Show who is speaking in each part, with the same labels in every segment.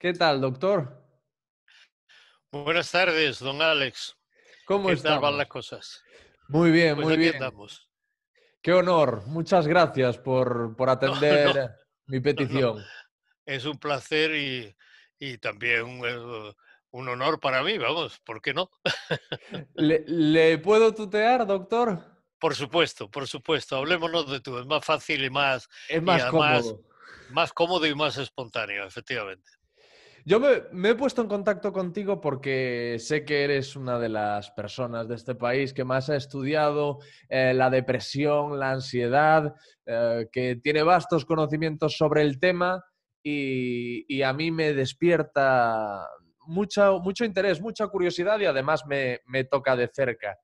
Speaker 1: ¿Qué
Speaker 2: tal, doctor?
Speaker 1: Buenas tardes, don Alex. ¿Cómo están las cosas?
Speaker 2: Muy bien, pues muy bien. Qué honor. Muchas gracias por, atender mi petición.
Speaker 1: es un placer y, también eh, un, honor para mí, vamos, ¿por qué no? ¿Le, puedo tutear, doctor? Por supuesto, por supuesto. Hablémonos de tú. Es más fácil y más... Es más cómodo. Más cómodo y más espontáneo, efectivamente.
Speaker 2: Yo me, he puesto en contacto contigo porque sé que eres una de las personas de este país que más ha estudiado eh, la depresión, la ansiedad, eh, que tiene vastos conocimientos sobre el tema y, a mí me despierta mucho, mucho interés, mucha curiosidad y además me, me toca de cerca.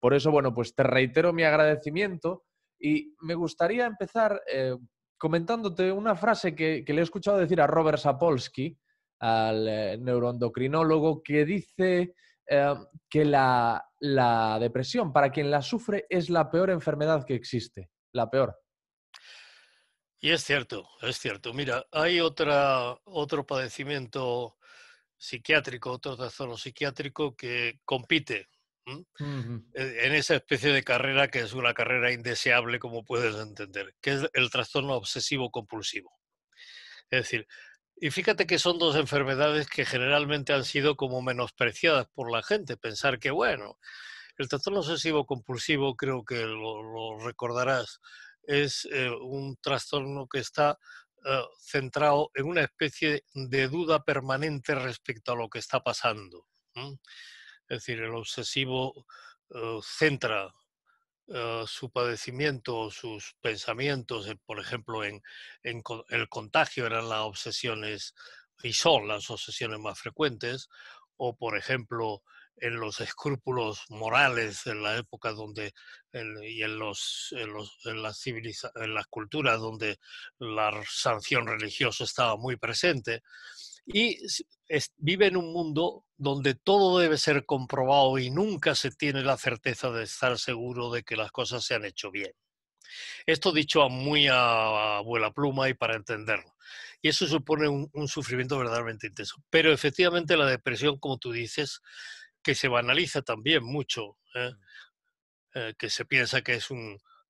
Speaker 2: Por eso, bueno, pues te reitero mi agradecimiento y me gustaría empezar eh, comentándote una frase que, que, le he escuchado decir a Robert Sapolsky, al eh, neuroendocrinólogo, que dice eh, que la, depresión para quien la sufre es la peor enfermedad que existe, la peor.
Speaker 1: Y es cierto, es cierto. Mira, hay otra, otro padecimiento psiquiátrico, otro trastorno psiquiátrico que compite e, en esa especie de carrera que es una carrera indeseable, como puedes entender, que es el trastorno obsesivo compulsivo. Es decir, y fíjate que son dos enfermedades que generalmente han sido como menospreciadas por la gente. Pensar que, bueno, el trastorno obsesivo compulsivo, creo que lo, recordarás, es eh, un trastorno que está eh, centrado en una especie de duda permanente respecto a lo que está pasando. Es decir, el obsesivo eh, centra eh, su padecimiento sus pensamientos, eh, por ejemplo, en, el contagio eran las obsesiones y son las obsesiones más frecuentes, o por ejemplo en los escrúpulos morales en la época donde y en los, en las culturas donde la sanción religiosa estaba muy presente y vive en un mundo donde todo debe ser comprobado y nunca se tiene la certeza de estar seguro de que las cosas se han hecho bien. Esto dicho a muy a, vuela pluma y para entenderlo. Y eso supone un, sufrimiento verdaderamente intenso. Pero efectivamente la depresión, como tú dices, que se banaliza también mucho, ¿eh? Mm. Eh, que se piensa que es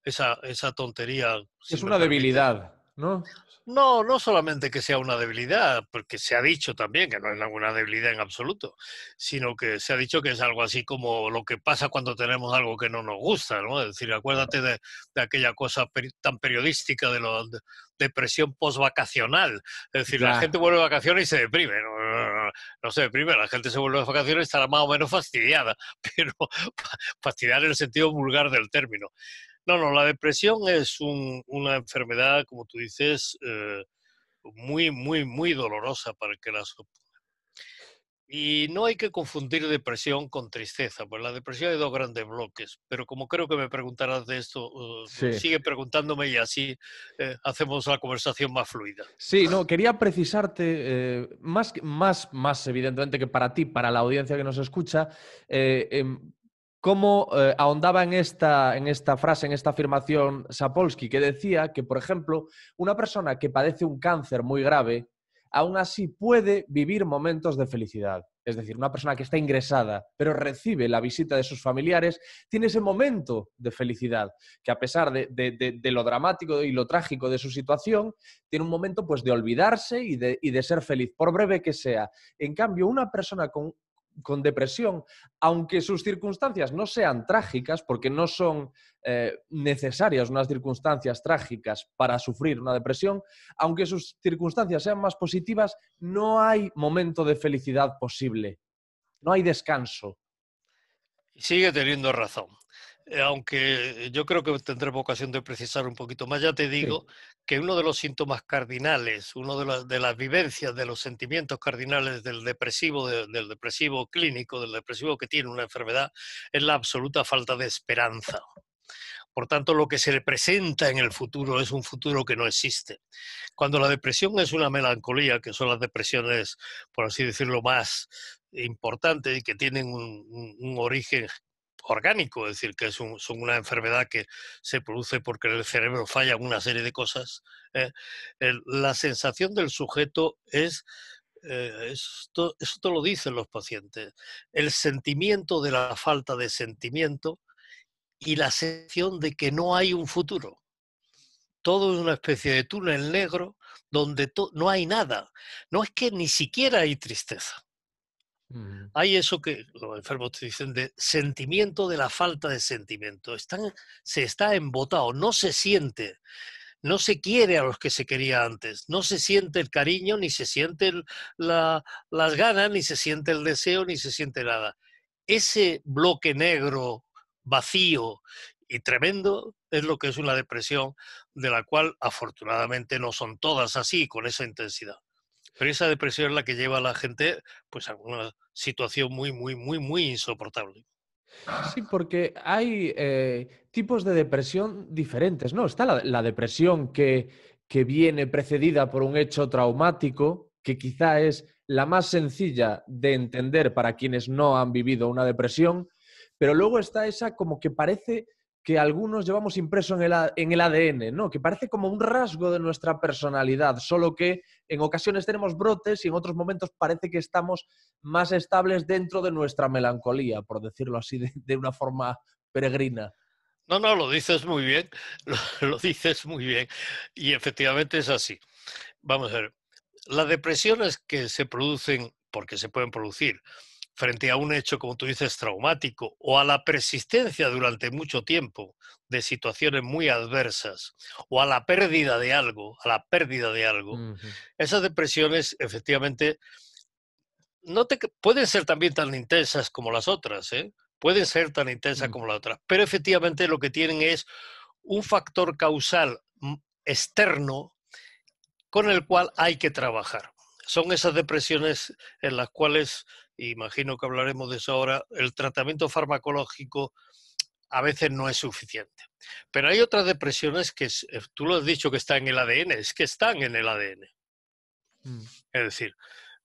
Speaker 1: esa, tontería.
Speaker 2: Es una debilidad. ¿no?
Speaker 1: No, no solamente que sea una debilidad, porque se ha dicho también que no es ninguna debilidad en absoluto, sino que se ha dicho que es algo así como lo que pasa cuando tenemos algo que no nos gusta, ¿no? Es decir, acuérdate de, aquella cosa tan periodística de la depresión vacacional Es decir, la gente vuelve de vacaciones y se deprime, ¿no? se deprime, la gente se vuelve de vacaciones y estará más o menos fastidiada, pero fastidiada en el sentido vulgar del término. No, no, la depresión es una enfermedad, como tú dices, eh, muy, muy, muy dolorosa para el que la supone. Y no hay que confundir depresión con tristeza, pues la depresión hay dos grandes bloques, pero como creo que me preguntarás de esto, uh, sigue preguntándome y así eh, hacemos la conversación más fluida.
Speaker 2: Sí, no, quería precisarte, eh, más, más, más evidentemente que para ti, para la audiencia que nos escucha, em, cómo eh, ahondaba en esta, en esta frase, en esta afirmación Sapolsky, que decía que, por ejemplo, una persona que padece un cáncer muy grave, aún así puede vivir momentos de felicidad. Es decir, una persona que está ingresada, pero recibe la visita de sus familiares, tiene ese momento de felicidad, que a pesar de, lo dramático y lo trágico de su situación, tiene un momento pues, de olvidarse y, y de ser feliz, por breve que sea. En cambio, una persona con con depresión, aunque sus circunstancias no sean trágicas, porque no son eh, necesarias unas circunstancias trágicas para sufrir una depresión, aunque sus circunstancias sean más positivas, no hay momento de felicidad posible, no hay descanso.
Speaker 1: Sigue teniendo razón eh, aunque yo creo que tendré ocasión de precisar un poquito más, ya te digo que uno de los síntomas cardinales, uno de, las vivencias, de los sentimientos cardinales del depresivo, del depresivo clínico, del depresivo que tiene una enfermedad, es la absoluta falta de esperanza. Por tanto, lo que se le presenta en el futuro es un futuro que no existe. Cuando la depresión es una melancolía, que son las depresiones, por así decirlo, más importantes y que tienen un, un origen orgánico, es decir, que es son una enfermedad que se produce porque el cerebro falla una serie de cosas, ¿eh? la sensación del sujeto es, eh, esto lo dicen los pacientes, el sentimiento de la falta de sentimiento y la sensación de que no hay un futuro. Todo es una especie de túnel negro donde no hay nada. No es que ni siquiera hay tristeza Mm. Hay eso que los enfermos te dicen de sentimiento de la falta de sentimiento. se está embotado, no se siente, no se quiere a los que se quería antes, no se siente el cariño, ni se siente las ganas, ni se siente el deseo, ni se siente nada. Ese bloque negro, vacío y tremendo es lo que es una depresión de la cual afortunadamente no son todas así con esa intensidad. Pero esa depresión es la que lleva a la gente pues, a una situación muy, muy, muy, muy insoportable.
Speaker 2: Sí, porque hay eh, tipos de depresión diferentes, ¿no? Está la, depresión que, que, viene precedida por un hecho traumático, que quizá es la más sencilla de entender para quienes no han vivido una depresión, pero luego está esa como que parece que algunos llevamos impreso en el, ADN, ¿no? Que parece como un rasgo de nuestra personalidad, solo que en ocasiones tenemos brotes y en otros momentos parece que estamos más estables dentro de nuestra melancolía, por decirlo así, de, una forma peregrina.
Speaker 1: No, no, lo dices muy bien, lo dices muy bien. Y efectivamente es así. Vamos a ver, las depresiones que se producen, porque se pueden producir, frente a un hecho, como tú dices, traumático o a la persistencia durante mucho tiempo de situaciones muy adversas o a la pérdida de algo, a la pérdida de algo, esas depresiones efectivamente no te, pueden ser también tan intensas como las otras, ¿eh? pueden ser tan intensas mm. como las otras, pero efectivamente lo que tienen es un factor causal mm, externo con el cual hay que trabajar. Son esas depresiones en las cuales imagino que hablaremos de eso ahora, el tratamiento farmacológico a veces no es suficiente. Pero hay otras depresiones que, eh, tú lo has dicho, que están en el ADN, es que están en el ADN. Mm. Es decir,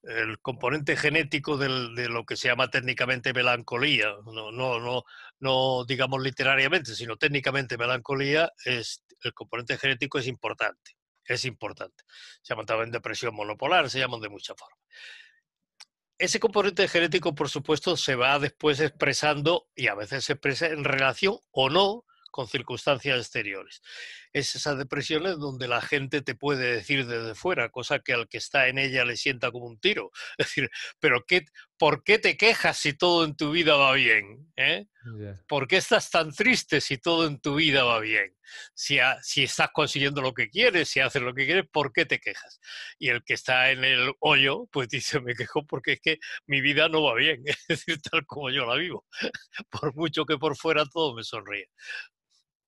Speaker 1: el componente genético de lo que se llama técnicamente melancolía, no, no, no, digamos literariamente, sino técnicamente melancolía, es, el componente genético es importante, es importante. Se llama también depresión monopolar, se llaman de muchas formas ese componente genético, por supuesto, se va después expresando y a veces se expresa en relación o no con circunstancias exteriores. Es esas depresiones donde la gente te puede decir desde fuera, cosa que al que está en ella le sienta como un tiro. Es decir, pero qué, ¿por qué te quejas si todo en tu vida va bien? ¿eh? ¿Por qué estás tan triste si todo en tu vida va bien? Si, estás consiguiendo lo que quieres, si haces lo que quieres, ¿por qué te quejas? Y el que está en el hoyo, pues dice, me quejo porque es que mi vida no va bien, es decir, tal como yo la vivo, por mucho que por fuera todo me sonríe.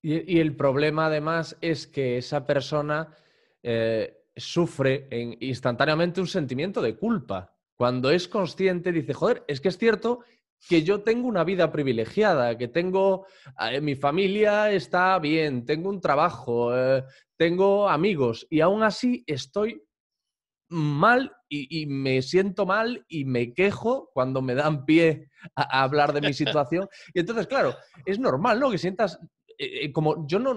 Speaker 2: Y, el problema además es que esa persona eh, sufre instantáneamente un sentimiento de culpa cuando es consciente, dice, joder, es que es cierto que yo tengo una vida privilegiada, que tengo, eh, mi familia está bien, tengo un trabajo, eh, tengo amigos y aún así estoy mal y, me siento mal y me quejo cuando me dan pie a, hablar de mi situación. Y entonces, claro, es normal, ¿no? Que sientas eh, como yo no,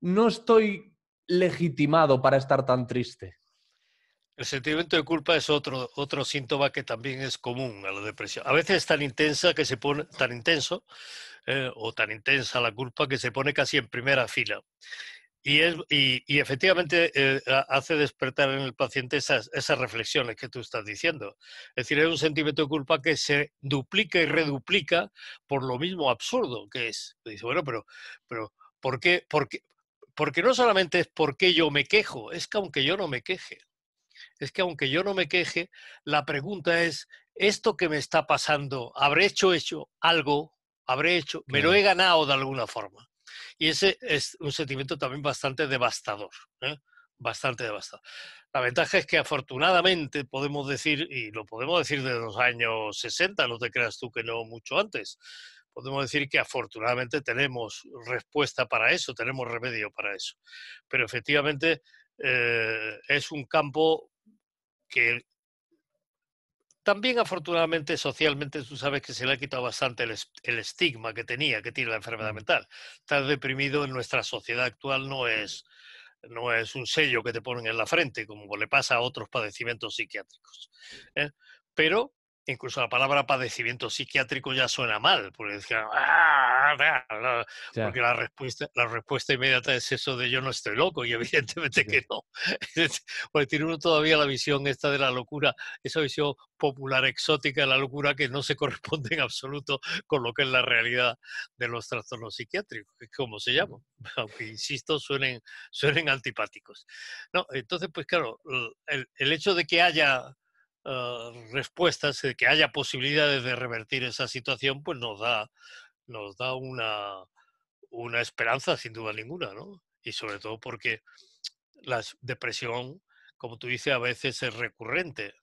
Speaker 2: no estoy legitimado para estar tan triste.
Speaker 1: El sentimiento de culpa es otro, otro síntoma que también es común a la depresión. A veces es tan intensa que se pone, tan intenso, eh, o tan intensa la culpa que se pone casi en primera fila. Y, es, y, efectivamente eh, hace despertar en el paciente esas, reflexiones que tú estás diciendo. Es decir, es un sentimiento de culpa que se duplica y reduplica por lo mismo absurdo que es. dice, bueno, pero, pero ¿por qué? porque no solamente es porque yo me quejo, es que aunque yo no me queje, es que aunque yo no me queje, la pregunta es, ¿esto que me está pasando, habré hecho, hecho algo? ¿Habré hecho? ¿Me lo he ganado de alguna forma? Y ese es un sentimiento también bastante devastador, ¿eh? bastante devastador. La ventaja es que afortunadamente podemos decir, y lo podemos decir desde los años 60, no te creas tú que no mucho antes, podemos decir que afortunadamente tenemos respuesta para eso, tenemos remedio para eso. Pero efectivamente eh, es un campo que también afortunadamente socialmente tú sabes que se le ha quitado bastante el, estigma que tenía, que tiene la enfermedad mm. mental. Estar deprimido en nuestra sociedad actual no es, no es un sello que te ponen en la frente, como le pasa a otros padecimientos psiquiátricos. ¿eh? Pero incluso la palabra padecimiento psiquiátrico ya suena mal, porque, ah, ah, ah, porque la, respuesta, la respuesta inmediata es eso de yo no estoy loco, y evidentemente que no. porque tiene uno todavía la visión esta de la locura, esa visión popular exótica de la locura que no se corresponde en absoluto con lo que es la realidad de los trastornos psiquiátricos, es como se llaman, aunque insisto, suenen, antipáticos. No, entonces, pues claro, el hecho de que haya Ah, respuestas de eh, que haya posibilidades de revertir esa situación, pues nos da, nos da una, una esperanza sin duda ninguna, ¿no? Y sobre todo porque la depresión, como tú dices, a veces es recurrente,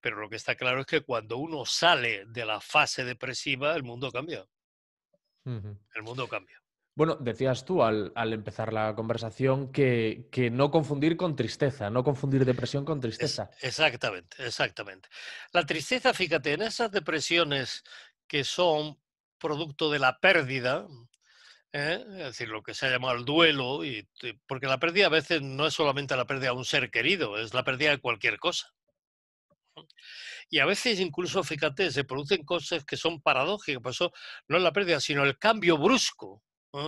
Speaker 1: pero lo que está claro es que cuando uno sale de la fase depresiva, el mundo cambia. El mundo cambia.
Speaker 2: Bueno, decías tú al, empezar la conversación que, no confundir con tristeza, no confundir depresión con tristeza.
Speaker 1: exactamente, exactamente. La tristeza, fíjate, en esas depresiones que son producto de la pérdida, ¿eh? es decir, lo que se ha llamado el duelo, y, porque la pérdida a veces no es solamente la pérdida de un ser querido, es la pérdida de cualquier cosa. Y a veces incluso, fíjate, se producen cosas que son paradójicas, por eso no es la pérdida, sino el cambio brusco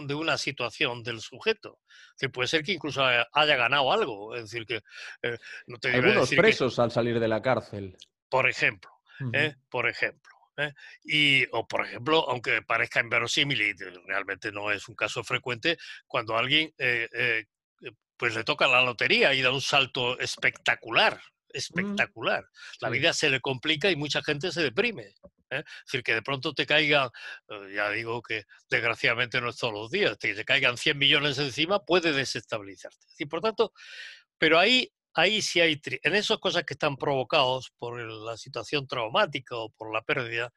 Speaker 1: de una situación del sujeto. Que puede ser que incluso haya, ganado algo. Es decir, que eh, no Algunos presos
Speaker 2: al salir de la cárcel.
Speaker 1: Por ejemplo, ¿eh? por ejemplo. ¿eh? y, o por ejemplo, aunque parezca inverosímil y realmente no es un caso frecuente, cuando alguien pues le toca la lotería y da un salto espectacular, espectacular. La vida se le complica y mucha gente se deprime. ¿eh? Es decir, que de pronto te caigan, eh, ya digo que desgraciadamente no es todos los días, que te caigan 100 millones encima, puede desestabilizarte. Y por tanto, pero ahí, ahí sí hay, en esas cosas que están provocados por la situación traumática o por la pérdida,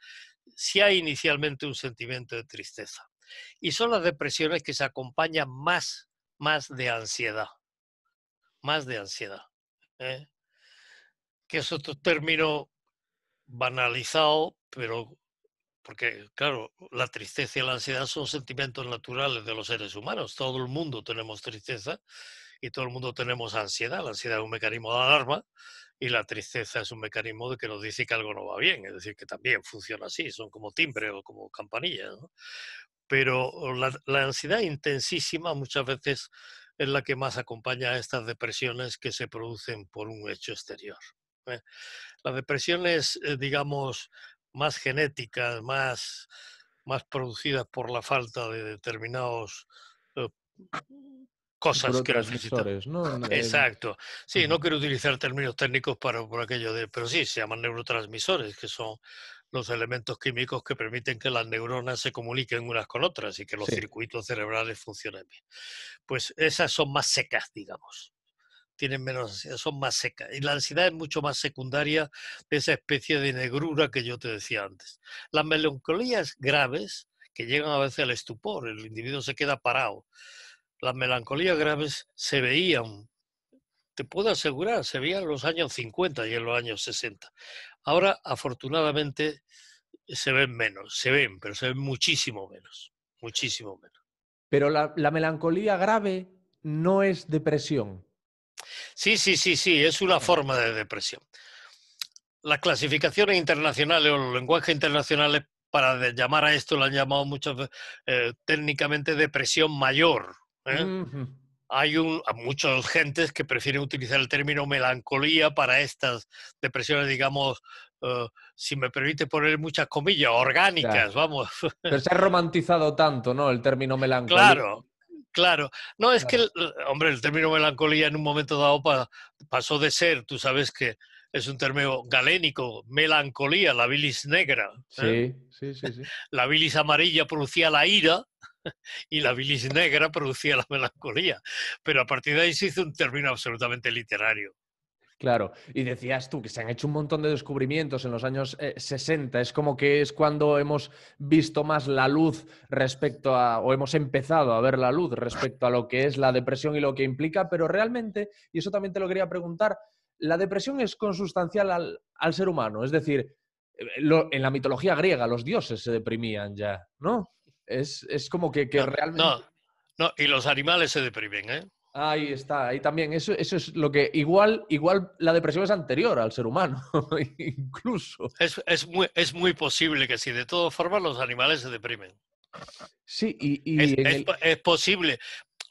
Speaker 1: si hay inicialmente un sentimiento de tristeza. Y son las depresiones que se acompañan más, más de ansiedad. Más de ansiedad. ¿eh? que es otro término banalizado, pero porque, claro, la tristeza y la ansiedad son sentimientos naturales de los seres humanos. Todo el mundo tenemos tristeza y todo el mundo tenemos ansiedad. La ansiedad es un mecanismo de alarma y la tristeza es un mecanismo de que nos dice que algo no va bien. Es decir, que también funciona así, son como timbre o como campanilla Pero oh, la ansiedad intensísima muchas veces es la que más acompaña a estas depresiones que se producen por un hecho exterior. Eh, las depresiones, eh, digamos, más genéticas, más, más producidas por la falta de determinados eh, cosas que necesitamos. ¿no? Exacto. Sí, no quiero utilizar términos técnicos para por aquello de, pero sí, se llaman neurotransmisores, que son los elementos químicos que permiten que las neuronas se comuniquen unas con otras y que los circuitos cerebrales funcionen bien. Pues esas son más secas, digamos tienen menos eh, son más secas. Y la ansiedad es mucho más secundaria de esa especie de negrura que yo te decía antes. Las melancolías graves, que llegan a veces al estupor, el individuo se queda parado. Las melancolías graves se veían, te puedo asegurar, se veían en los años 50 y en los años 60. Ahora, afortunadamente, se ven menos, se ven, pero se ven muchísimo
Speaker 2: menos, muchísimo menos. Pero la, la melancolía grave no es depresión.
Speaker 1: Sí, sí, sí, sí, es una forma de depresión. Las clasificaciones internacionales o los lenguajes internacionales para llamar a esto lo han llamado muchas veces eh, técnicamente depresión mayor. ¿eh? Hay muchas gentes que prefieren utilizar el término melancolía para estas depresiones, digamos, eh, si me permite poner muchas comillas, orgánicas, vamos. Pero se ha
Speaker 2: romantizado tanto, ¿no? El término melancolía. Claro,
Speaker 1: Claro, no es que, el, hombre, el término melancolía en un momento dado pasó de ser, tú sabes que es un término galénico, melancolía, la bilis negra. ¿eh? sí, sí, sí. La bilis amarilla producía la ira y la bilis negra producía la melancolía. Pero a partir de ahí se hizo un término absolutamente literario.
Speaker 2: Claro, y decías tú que se han hecho un montón de descubrimientos en los años 60, eh, es como que es cuando hemos visto más la luz respecto a, o hemos empezado a ver la luz respecto a lo que es la depresión y lo que implica, pero realmente, y eso también te lo quería preguntar, la depresión es consustancial al, ser humano, es decir, eh, en la mitología griega los dioses se deprimían ya, ¿no? Es, como que, que realmente... No,
Speaker 1: no, y los animales se deprimen, ¿eh?
Speaker 2: Ahí está, ahí también. Eso, eso es lo que. Igual, igual la depresión es anterior al ser humano, incluso.
Speaker 1: Es, es, muy, es muy posible que sí. De todas formas, los animales se deprimen.
Speaker 2: Sí, y. es,
Speaker 1: posible.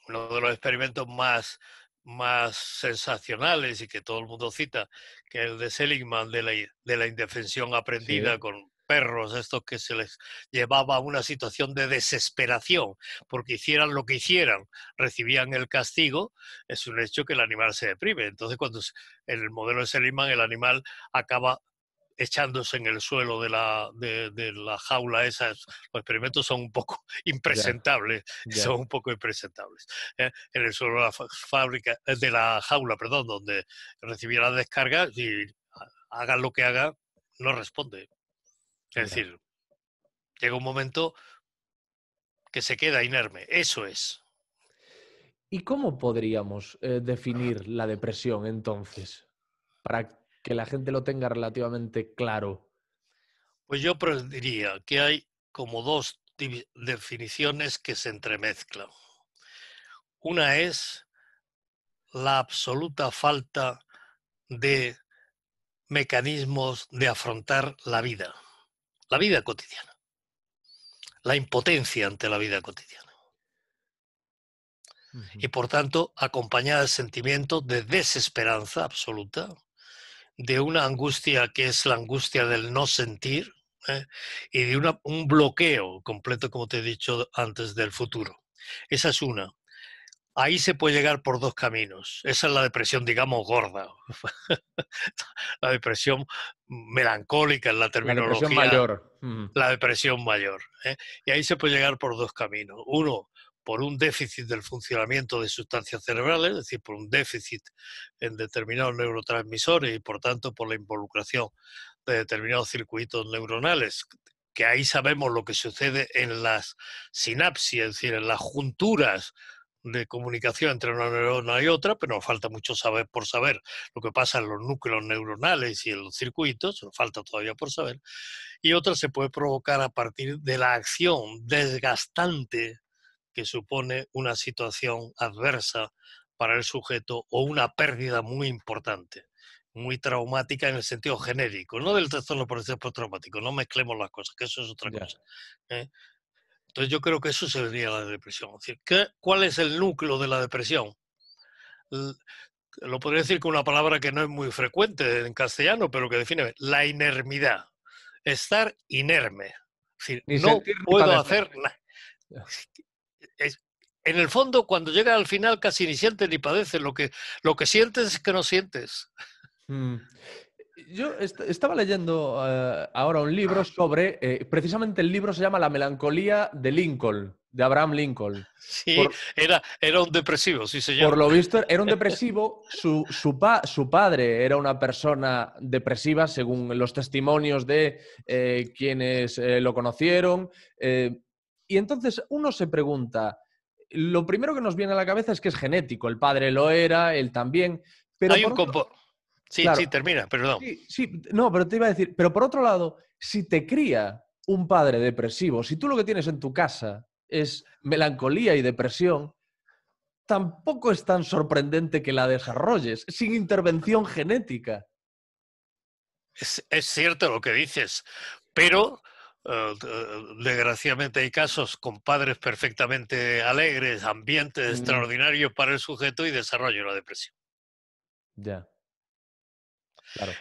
Speaker 1: Uno de los experimentos más, más sensacionales y que todo el mundo cita, que es el de Seligman de la, de la indefensión aprendida con, perros, estos que se les llevaba a una situación de desesperación, porque hicieran lo que hicieran, recibían el castigo, es un hecho que el animal se deprime. Entonces, cuando en el modelo de imán el animal acaba echándose en el suelo de la, de, la jaula esas los experimentos son un poco impresentables, son un poco impresentables. ¿eh? En el suelo de la fábrica, eh, de la jaula, perdón, donde recibía la descarga y hagan lo que haga no responde. Es decir, llega un momento que se queda inerme. Eso es.
Speaker 2: ¿Y cómo podríamos eh, definir la depresión entonces? Para que la gente lo tenga relativamente claro.
Speaker 1: Pues yo diría que hay como dos definiciones que se entremezclan. Una es la absoluta falta de mecanismos de afrontar la vida la vida cotidiana, la impotencia ante la vida cotidiana. Y por tanto, acompañada del sentimiento de desesperanza absoluta, de una angustia que es la angustia del no sentir ¿eh? y de un bloqueo completo, como te he dicho antes, del futuro. Esa es una ahí se puede llegar por dos caminos. Esa es la depresión, digamos, gorda. la depresión melancólica en la terminología. La depresión mayor. La depresión mayor. Y ahí se puede llegar por dos caminos. Uno, por un déficit del funcionamiento de sustancias cerebrales, es decir, por un déficit en determinados neurotransmisores y por tanto por la involucración de determinados circuitos neuronales, que ahí sabemos lo que sucede en las sinapsis, es decir, en las junturas de comunicación entre una neurona y otra, pero nos falta mucho saber por saber lo que pasa en los núcleos neuronales y en los circuitos, nos falta todavía por saber. Y otra se puede provocar a partir de la acción desgastante que supone una situación adversa para el sujeto o una pérdida muy importante muy traumática en el sentido genérico, no del trastorno por traumático, no mezclemos las cosas, que eso es otra cosa. ¿eh? Entonces yo creo que eso sería la depresión. ¿Cuál es el núcleo de la depresión? Lo podría decir con una palabra que no es muy frecuente en castellano, pero que define la inermidad. Estar inerme. Es decir, no puedo hacer En el fondo, cuando llega al final, casi ni sientes ni padeces. Lo que, lo que sientes es que no sientes.
Speaker 2: Mm. Yo estaba leyendo eh, ahora un libro sobre, eh, precisamente el libro se llama La melancolía de Lincoln, de Abraham Lincoln. Sí,
Speaker 1: era, era un depresivo, sí señor. Por lo
Speaker 2: visto, era un depresivo. Su, su padre era una persona depresiva, según los testimonios de eh, quienes lo conocieron. y entonces uno se pregunta, lo primero que nos viene a la cabeza es que es genético, el padre lo era, él también. Pero Hay un, Sí, sí, termina, perdón. Sí, no, pero te iba a decir, pero por otro lado, si te cría un padre depresivo, si tú lo que tienes en tu casa es melancolía y depresión, tampoco es tan sorprendente que la desarrolles sin intervención genética.
Speaker 1: Es, cierto lo que dices, pero eh, eh, desgraciadamente hay casos con padres perfectamente alegres, ambientes mm. extraordinarios para el sujeto y desarrollo de la depresión. Ya.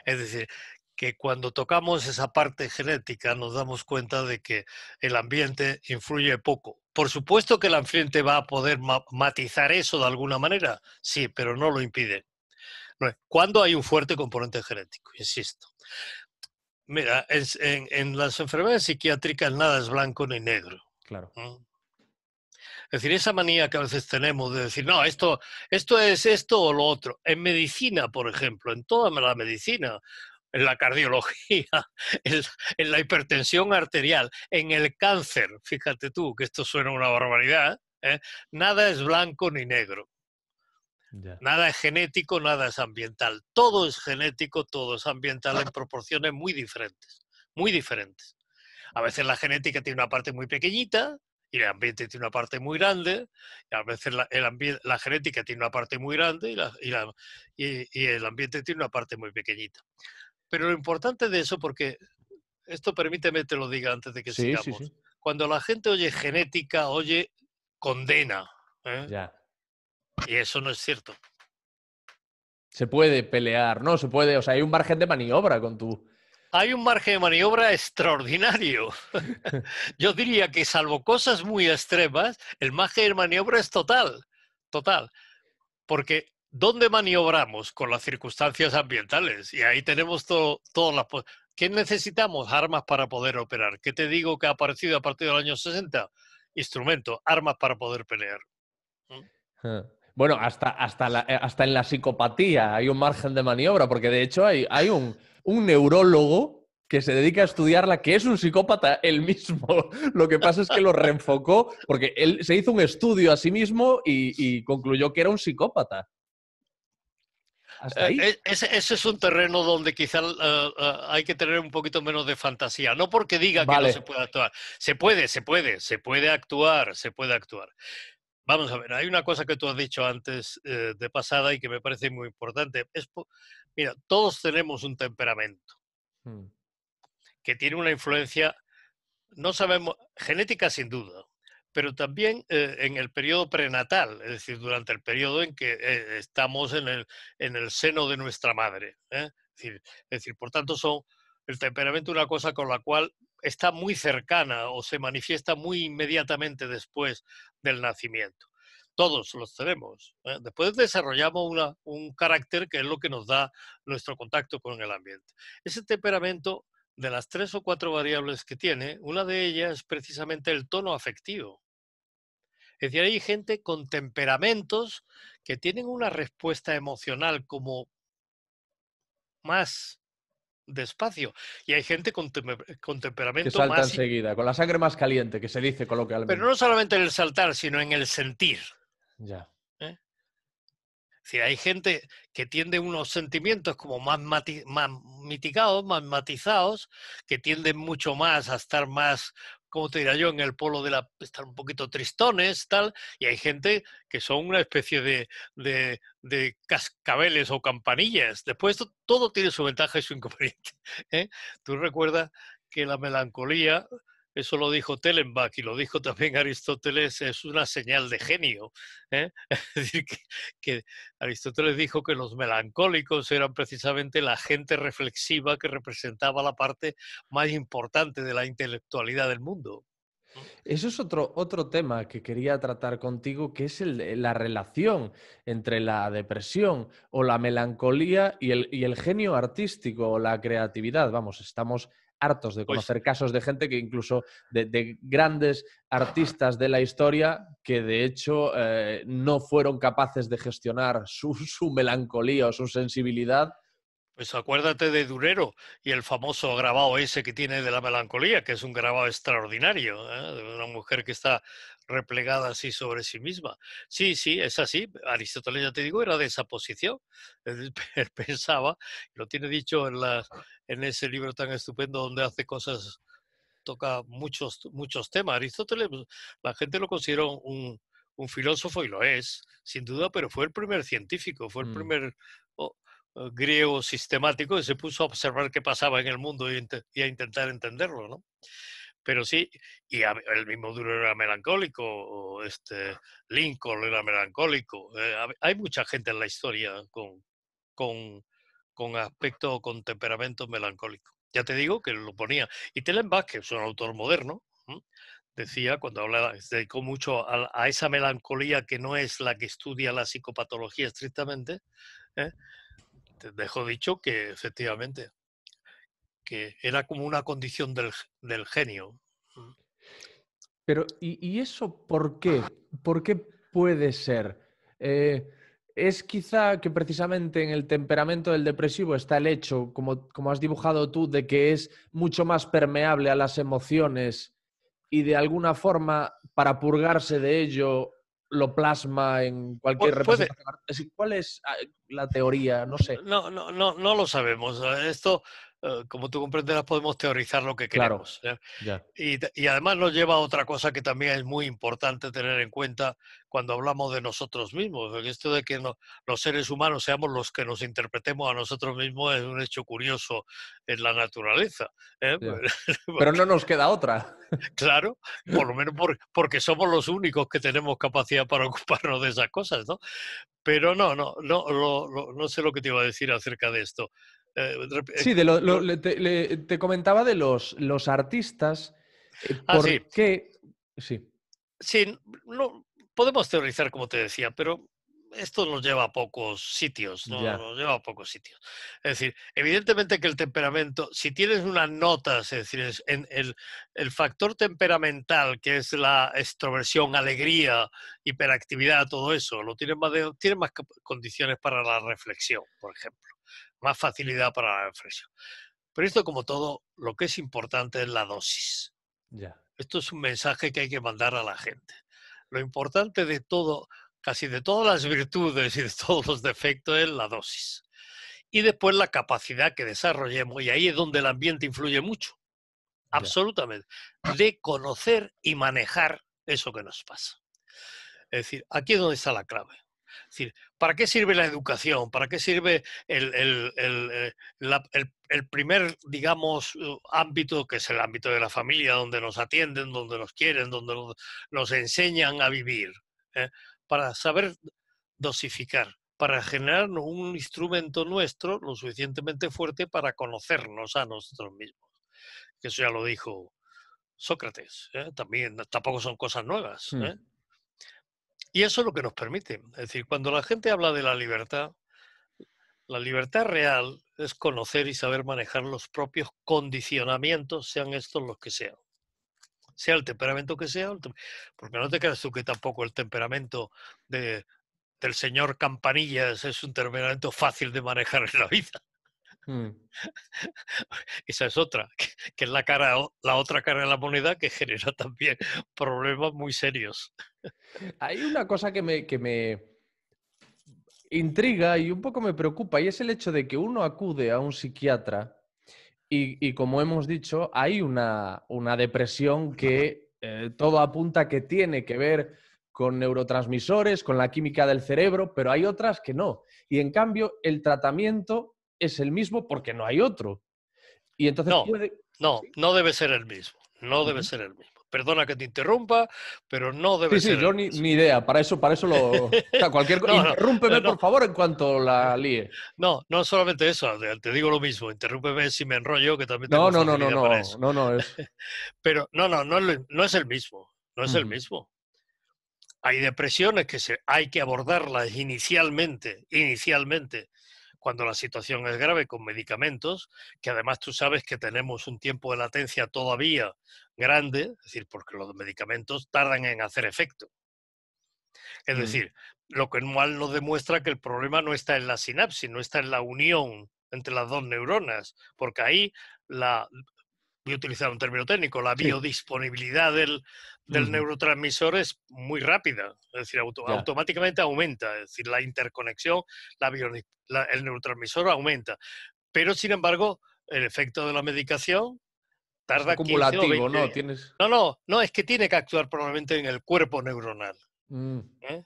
Speaker 1: Es decir, que cuando tocamos esa parte genética nos damos cuenta de que el ambiente influye poco. Por supuesto que el ambiente va a poder matizar eso de alguna manera, sí, pero no lo impide. Cuando hay un fuerte componente genético, insisto. Mira, en, las enfermedades psiquiátricas nada es blanco ni negro. Claro. Es decir, esa manía que a veces tenemos de decir, no, esto, esto es esto o lo otro. En medicina, por ejemplo, en toda la medicina, en la cardiología, en, la hipertensión arterial, en el cáncer, fíjate tú que esto suena una barbaridad, ¿eh? nada es blanco ni negro. Nada es genético, nada es ambiental. Todo es genético, todo es ambiental en proporciones muy diferentes, muy diferentes. A veces la genética tiene una parte muy pequeñita y el ambiente tiene una parte muy grande, y a veces la, genética tiene una parte muy grande y, el ambiente tiene una parte muy pequeñita. Pero lo importante de eso, porque esto permíteme te lo diga antes de que sigamos, cuando la gente oye genética, oye condena. ¿eh? Ya. Y eso no es cierto.
Speaker 2: Se puede pelear, ¿no? Se puede, o sea, hay un margen de maniobra con tu
Speaker 1: hay un margen de maniobra extraordinario. Yo diría que salvo cosas muy extremas, el margen de maniobra es total, total. Porque ¿dónde maniobramos con las circunstancias ambientales? Y ahí tenemos todas las... ¿Qué necesitamos? Armas para poder operar. ¿Qué te digo que ha aparecido a partir del año 60? Instrumento, armas para poder pelear.
Speaker 2: ¿Mm? Bueno, hasta, eh, hasta en la psicopatía hay un margen de maniobra, porque de hecho hay, hay un un neurólogo que se dedica a estudiarla, que es un psicópata él mismo. Lo que pasa es que lo reenfocó porque él se hizo un estudio a sí mismo y, concluyó que era un psicópata. Eh,
Speaker 1: eh, ese, ese, es un terreno donde quizá eh, hay que tener un poquito menos de fantasía. No porque diga que no se puede actuar. Se puede, se puede, se puede actuar, se puede actuar. Vamos a ver, hay una cosa que tú has dicho antes de pasada y que me parece muy importante. Es, Mira, todos tenemos un temperamento hmm. que tiene una influencia, no sabemos, genética sin duda, pero también eh, en el periodo prenatal, es decir, durante el periodo en que eh, estamos en el, seno de nuestra madre. ¿eh? Es, decir, es, decir, por tanto, son el temperamento una cosa con la cual está muy cercana o se manifiesta muy inmediatamente después del nacimiento todos los tenemos. ¿eh? Después desarrollamos un carácter que es lo que nos da nuestro contacto con el ambiente. Ese temperamento, de las tres o cuatro variables que tiene, una de ellas es precisamente el tono afectivo. Es decir, hay gente con temperamentos que tienen una respuesta emocional como más despacio. Y hay gente con, temperamentos con que salta
Speaker 2: más... con la sangre más caliente, que se dice coloquialmente. Pero
Speaker 1: no solamente en el saltar, sino en el sentir. Ya. ¿Eh? Si hay gente que tiende unos sentimientos como más, más mitigados, más matizados, que tienden mucho más a estar más, como te diría yo, en el polo de la, estar un poquito tristones, tal, y hay gente que son una especie de, de, cascabeles o campanillas. Después todo tiene su ventaja y su inconveniente. ¿eh? Tú recuerdas que la melancolía eso lo dijo Tellenbach y lo dijo también Aristóteles, es una señal de genio. ¿eh? que, Aristóteles dijo que los melancólicos eran precisamente la gente reflexiva que representaba la parte más importante de la intelectualidad del mundo.
Speaker 2: Eso es otro, otro tema que quería tratar contigo, que es la relación entre la depresión o la melancolía y el, y el genio artístico o la creatividad. Vamos, estamos hartos de pues conocer casos de gente que incluso de, grandes artistas de la historia que de hecho eh, no fueron capaces de gestionar su, melancolía o su sensibilidad.
Speaker 1: Pues acuérdate de Durero y el famoso grabado ese que tiene de la melancolía, que es un grabado extraordinario, ¿eh? de una mujer que está replegada así sobre sí misma. Sí, sí, es así. Aristóteles, ya te digo, era de esa posición. pensaba, lo tiene dicho ah. en, ese libro tan estupendo donde hace cosas, toca muchos, muchos temas. Aristóteles, pues, la gente lo consideró un, filósofo y lo es, sin duda, pero fue el primer científico, fue el mm. primer oh, eh, griego sistemático que se puso a observar qué pasaba en el mundo y a intentar entenderlo, ¿no? pero sí, y el mismo Duro era melancólico, este, Lincoln era melancólico. Eh, hay mucha gente en la historia con, aspecto o con temperamento melancólico. Ya te digo que lo ponía. Y Telen es un autor moderno, decía cuando hablaba, se dedicó mucho a, esa melancolía que no es la que estudia la psicopatología estrictamente, ¿eh? te dejó dicho que efectivamente que era como una condición del, del genio.
Speaker 2: Mm. Pero, ¿y, eso por qué? ¿Por qué puede ser? Eh, es quizá que precisamente en el temperamento del depresivo está el hecho, como, como has dibujado tú, de que es mucho más permeable a las emociones y de alguna forma, para purgarse de ello, lo plasma en cualquier representación. ¿Cuál es ah, la teoría? No sé. No, no, no, no lo sabemos. Esto eh, como
Speaker 1: tú comprenderás, podemos teorizar lo que queremos. ¿eh? Y, y, además nos lleva a otra cosa que también es muy importante tener en cuenta cuando hablamos de nosotros mismos. Esto de que los seres humanos seamos los que nos interpretemos a nosotros mismos es un hecho curioso en la naturaleza. ¿eh?
Speaker 2: Pero no nos queda otra.
Speaker 1: Claro, por lo menos porque somos los únicos que tenemos capacidad para ocuparnos de esas cosas, ¿no? Pero no, no, no, no sé lo que te iba a decir acerca de esto sí,
Speaker 2: te, comentaba de los, los artistas. Eh, ah, ¿Por sí. qué? Sí.
Speaker 1: no, podemos teorizar, como te decía, pero esto nos lleva a pocos sitios, Nos lleva a pocos sitios. Es decir, evidentemente que el temperamento, si tienes unas notas, es decir, en el, factor temperamental, que es la extroversión, alegría, hiperactividad, todo eso, lo tienes más, más condiciones para la reflexión, por ejemplo, más facilidad para la reflexión. Pero esto, como todo, lo que es importante es la dosis. Ya. Esto es un mensaje que hay que mandar a la gente. Lo importante de todo, casi de todas las virtudes y de todos los defectos es la dosis. Y después la capacidad que desarrollemos, y ahí es donde el ambiente influye mucho, absolutamente, de conocer y manejar eso que nos pasa. Es decir, aquí es donde está la clave. Es decir, ¿para qué sirve la educación? ¿Para qué sirve el, eh, primer, digamos, ámbito, que es el ámbito de la familia, donde nos atienden, donde nos quieren, donde nos, nos enseñan a vivir? ¿eh? para saber dosificar, para generar un instrumento nuestro lo suficientemente fuerte para conocernos a nosotros mismos. Que eso ya lo dijo Sócrates. ¿eh? También tampoco son cosas nuevas. Hmm. ¿eh? Y eso es lo que nos permite. Es decir, cuando la gente habla de la libertad, la libertad real es conocer y saber manejar los propios condicionamientos, sean estos los que sean sea el temperamento que sea, porque no te creas tú que tampoco el temperamento de, del señor Campanillas es un temperamento fácil de manejar en la vida.
Speaker 2: Mm.
Speaker 1: Esa es otra, que, es la, cara, la otra cara de la moneda que genera también problemas
Speaker 2: muy serios. Hay una cosa que me, que me intriga y un poco me preocupa y es el hecho de que uno acude a un psiquiatra y, como hemos dicho, hay una, depresión que eh, todo apunta que tiene que ver con neurotransmisores, con la química del cerebro, pero hay otras que no. Y en cambio, el tratamiento es el mismo porque no hay otro. Y entonces no,
Speaker 1: no, no debe ser el mismo. No debe ser el mismo perdona que te interrumpa, pero no debe ser. Sí, yo
Speaker 2: ni, idea, para eso, para eso lo. interrúmpeme, por favor,
Speaker 1: en cuanto la líe. No, no solamente eso, te digo lo mismo, interrúmpeme si me enrollo, que también tengo No, no, no, no, no, no, Pero no, no, no, es el mismo, no es el mismo. Hay depresiones que se, hay que abordarlas inicialmente, inicialmente, cuando la situación es grave con medicamentos, que además tú sabes que tenemos un tiempo de latencia todavía grande, es decir, porque los medicamentos tardan en hacer efecto. Es mm. decir, lo que nos demuestra que el problema no está en la sinapsis, no está en la unión entre las dos neuronas, porque ahí la voy a utilizar un término técnico, la biodisponibilidad del, neurotransmisor es muy rápida, es decir, automáticamente aumenta, es decir, la interconexión, la el neurotransmisor aumenta. Pero, sin embargo, el efecto de la medicación tarda acumulativo, ¿no? ¿Tienes... no, no, no, es que tiene que actuar probablemente en el cuerpo neuronal. Mm. ¿eh?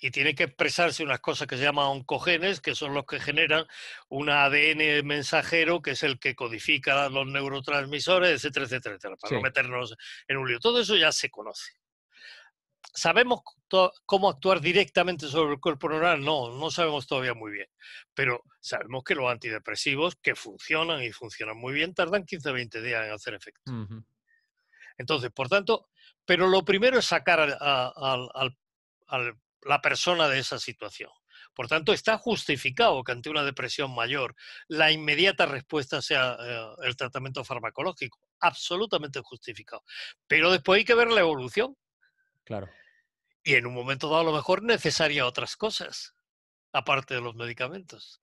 Speaker 1: y tiene que expresarse unas cosas que se llaman oncogenes, que son los que generan un ADN mensajero, que es el que codifica los neurotransmisores, etcétera, etcétera, para no meternos en un lío. Todo eso ya se conoce. ¿Sabemos cómo actuar directamente sobre el cuerpo neural? No, no sabemos todavía muy bien. Pero sabemos que los antidepresivos, que funcionan y funcionan muy bien, tardan 15 o 20 días en hacer efecto. Entonces, por tanto, pero lo primero es sacar al la persona de esa situación. Por tanto, está justificado que ante una depresión mayor la inmediata respuesta sea eh, el tratamiento farmacológico. Absolutamente justificado. Pero después hay que ver la evolución. Claro. Y en un momento dado, a lo mejor, necesaria otras cosas, aparte de los medicamentos.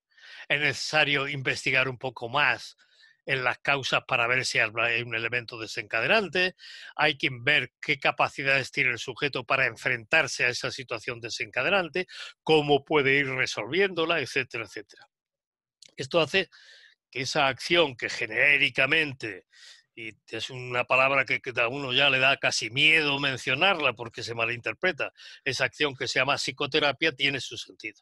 Speaker 1: Es necesario investigar un poco más en las causas para ver si hay un elemento desencadenante, hay que ver qué capacidades tiene el sujeto para enfrentarse a esa situación desencadenante, cómo puede ir resolviéndola, etcétera, etcétera. Esto hace que esa acción que genéricamente y es una palabra que, a uno ya le da casi miedo mencionarla porque se malinterpreta. Esa acción que se llama psicoterapia tiene su sentido.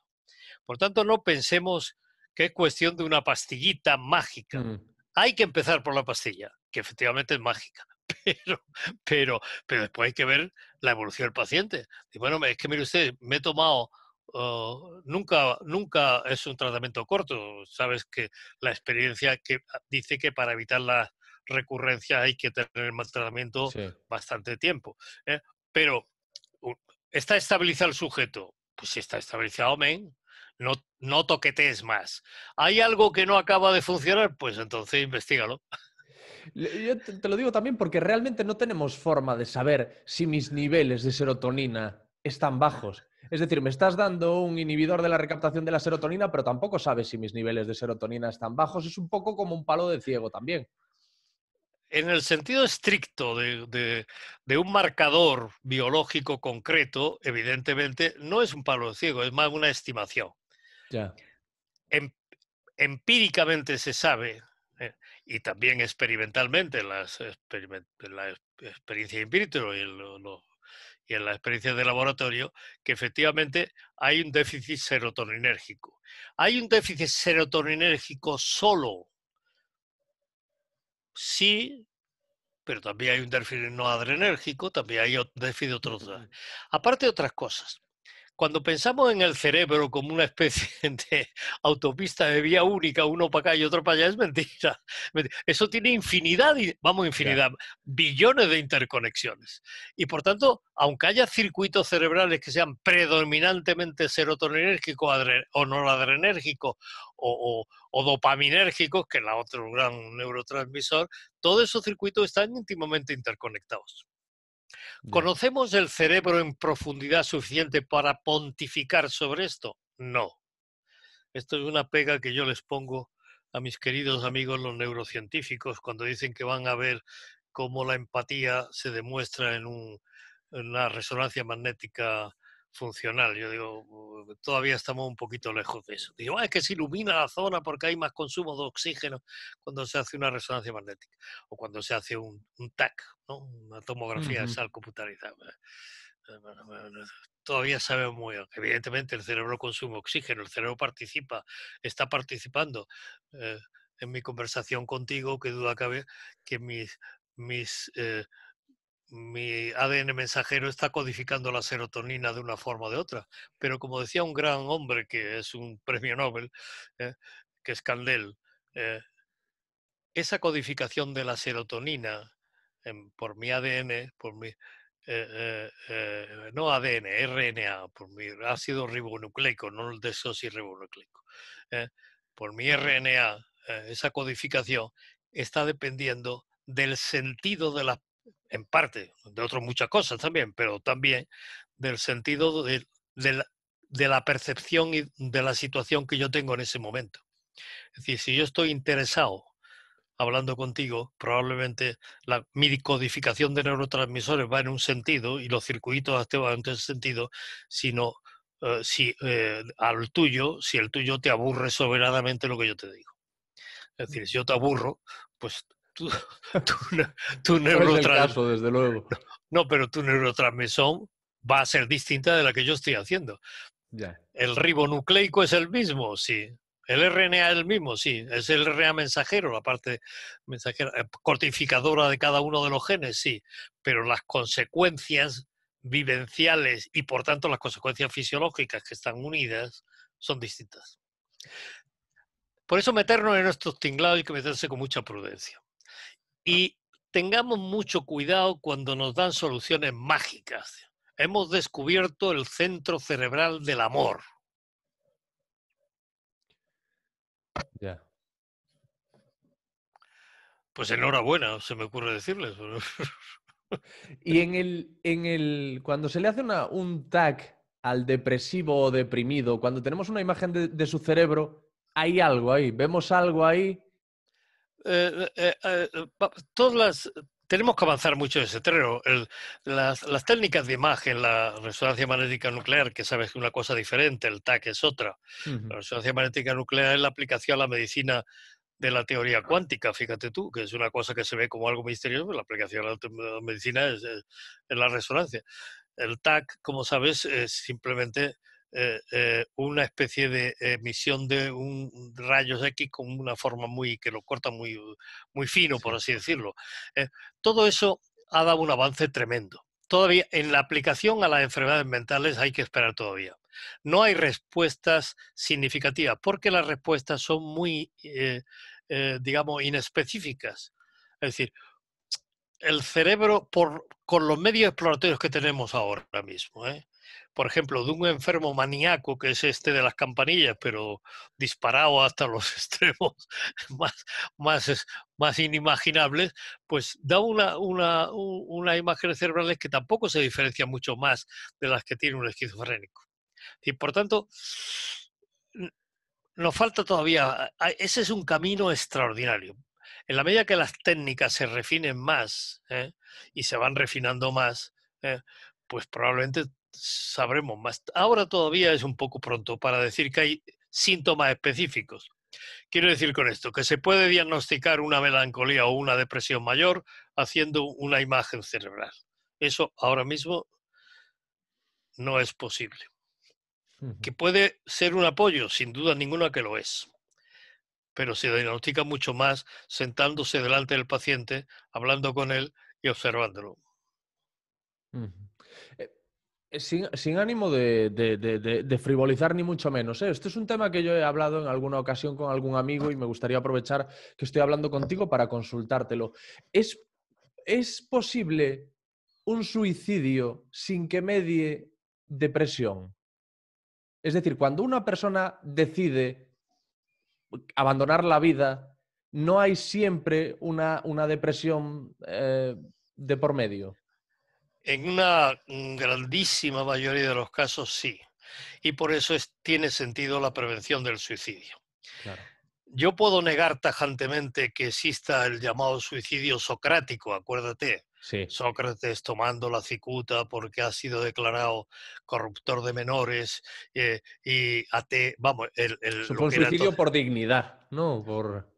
Speaker 1: Por tanto, no pensemos que es cuestión de una pastillita mágica. Mm hay que empezar por la pastilla, que efectivamente es mágica. Pero, pero, pero después hay que ver la evolución del paciente. Y bueno, es que mire usted, me he tomado oh, nunca, nunca es un tratamiento corto. Sabes que la experiencia que ah, dice que para evitar la recurrencia hay que tener el tratamiento bastante tiempo. ¿eh? Pero, ¿está estabilizado el sujeto? Pues si está estabilizado, men, no, toquetees más. ¿Hay algo que no acaba de funcionar? Pues entonces investigalo.
Speaker 2: Yo te lo digo también porque realmente no tenemos forma de saber si mis niveles de serotonina están bajos. Es decir, me estás dando un inhibidor de la recaptación de la serotonina, pero tampoco sabes si mis niveles de serotonina están bajos. Es un poco como un palo de ciego también.
Speaker 1: En el sentido estricto de un marcador biológico concreto, evidentemente no es un palo de ciego, es más una estimación. Em, empíricamente se sabe, eh, y también experimentalmente, en, las, la experiencia in y en, la experiencia de laboratorio, que efectivamente hay un déficit serotoninérgico. Hay un déficit serotoninérgico solo sí, pero también hay un déficit no adrenérgico, también hay déficit de Aparte de otras cosas, cuando pensamos en el cerebro como una especie de autopista de vía única, uno para acá y otro para allá, es mentira. Eso tiene infinidad, vamos, infinidad, billones de interconexiones. Y por tanto, aunque haya circuitos cerebrales que sean predominantemente serotoninérgicos o noradrenérgicos o, o dopaminérgicos, que es la otro gran neurotransmisor, todos esos circuitos están íntimamente interconectados. ¿Conocemos el cerebro en profundidad suficiente para pontificar sobre esto? No. Esto es una pega que yo les pongo a mis queridos amigos los neurocientíficos cuando dicen que van a ver cómo la empatía se demuestra en, una resonancia magnética funcional. Yo digo, oh, todavía estamos un poquito lejos de eso. Digo, ah, es que se ilumina la zona porque hay más consumo de oxígeno cuando se hace una resonancia magnética o cuando se hace un, TAC, ¿no? una tomografía de sal computarizada. Eh, todavía sabemos muy bien. Evidentemente el cerebro consume oxígeno, el cerebro participa, está participando. Eh, en mi conversación contigo, que duda cabe que mis, eh, mi ADN mensajero está codificando la serotonina de una forma o de otra. Pero como decía un gran hombre que es un premio Nobel, eh, que es Candel, eh, esa codificación de la serotonina em, por mi ADN, por mi, eh, no ADN, RNA, por mi ácido ribonucleico, no el desoxirribonucleico, por mi RNA, esa codificación está dependiendo del sentido de las en parte, de otras muchas cosas también, pero también del sentido de, la, percepción y de la situación que yo tengo en ese momento. Es decir, si yo estoy interesado hablando contigo, probablemente la, mi codificación de neurotransmisores va en un sentido y los circuitos activos en otro sentido, sino si, eh, eh, al tuyo, si el tuyo te aburre soberanamente lo que yo te digo. Es decir, si yo te aburro, pues
Speaker 2: tu, No desde luego.
Speaker 1: No, pero tu neurotransmisión va a ser distinta de la que yo estoy haciendo. El ribonucleico es el mismo, sí. El RNA es el mismo, sí. Es el RNA mensajero, la parte mensajera, eh, cortificadora de cada uno de los genes, sí. Pero las consecuencias vivenciales y por tanto las consecuencias fisiológicas que están unidas son distintas. Por eso meternos en estos tinglados hay que meterse con mucha prudencia. Y tengamos mucho cuidado cuando nos dan soluciones mágicas. Hemos descubierto el centro cerebral del amor. Ya. Pues enhorabuena, se me ocurre decirles.
Speaker 2: y en el, en el, cuando se le hace un tag al depresivo o deprimido, cuando tenemos una imagen de su cerebro, hay algo ahí, vemos algo ahí
Speaker 1: eh, eh, eh, eh todas las, tenemos que avanzar mucho en ese terreno. las, técnicas de imagen, la resonancia magnética nuclear, que sabes que es una cosa diferente, el TAC es otra. La resonancia magnética nuclear es la aplicación a la medicina de la teoría cuántica, fíjate tú, que es una cosa que se ve como algo misterioso, pero la aplicación a la medicina es, en es la resonancia. El TAC, como sabes, es simplemente eh, eh, una especie de emisión de un rayos X con una forma muy que lo corta muy, muy fino, por así decirlo. Eh, todo eso ha dado un avance tremendo. Todavía en la aplicación a las enfermedades mentales hay que esperar todavía. No hay respuestas significativas porque las respuestas son muy, digamos, inespecíficas. Es decir, el cerebro, por, con los medios exploratorios que tenemos ahora mismo, ¿eh? por ejemplo, de un enfermo maníaco que es este de las campanillas, pero disparado hasta los extremos más, más, más inimaginables, pues da una, una, una imágenes que tampoco se diferencia mucho más de las que tiene un esquizofrénico. Y por tanto, nos falta todavía, ese es un camino extraordinario. En la medida que las técnicas se refinen más ¿eh? y se van refinando más, ¿eh? pues probablemente sabremos más. Ahora todavía es un poco pronto para decir que hay síntomas específicos. Quiero decir con esto que se puede diagnosticar una melancolía o una depresión mayor haciendo una imagen cerebral. Eso ahora mismo no es posible. Que puede ser un apoyo, sin duda ninguna que lo es. Pero se diagnostica mucho más sentándose delante del paciente, hablando con él y observándolo.
Speaker 2: Eh, sin, ánimo de, frivolizar ni mucho menos. Este es un tema que yo he hablado en alguna ocasión con algún amigo y me gustaría aprovechar que estoy hablando contigo para consultártelo. ¿Es, posible un suicidio sin que medie depresión? Es decir, cuando una persona decide abandonar la vida, no hay siempre una, depresión eh, de por medio.
Speaker 1: En una grandísima mayoría de los casos sí. Y por eso tiene sentido la prevención del suicidio. Yo puedo negar tajantemente que exista el llamado suicidio socrático, acuérdate. Sócrates tomando la cicuta porque ha sido declarado corruptor de menores eh, y te vamos, el, suicidio
Speaker 2: por dignidad, ¿no? Por...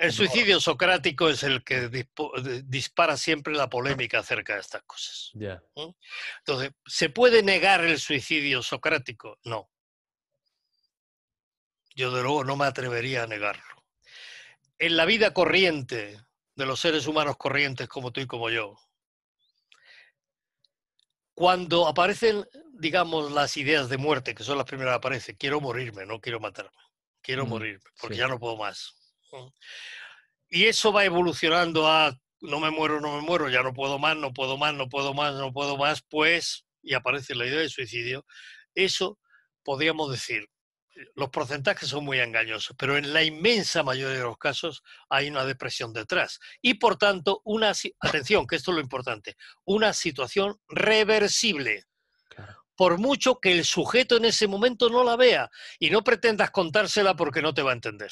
Speaker 1: El suicidio socrático es el que dispara siempre la polémica acerca de estas cosas. Entonces, ¿se puede negar el suicidio socrático? No. Yo de luego no me atrevería a negarlo. En la vida corriente de los seres humanos corrientes como tú y como yo, cuando aparecen, digamos, las ideas de muerte, que son las primeras que aparecen, quiero morirme, no quiero matarme, quiero morirme, porque ya no puedo más y eso va evolucionando a no me muero, no me muero, ya no puedo más, no puedo más, no puedo más, no puedo más, pues, y aparece la idea de suicidio. Eso podríamos decir, los porcentajes son muy engañosos, pero en la inmensa mayoría de los casos hay una depresión detrás. Y por tanto, una, atención, que esto es lo importante, una situación reversible. Por mucho que el sujeto en ese momento no la vea y no pretendas contársela porque no te va a entender.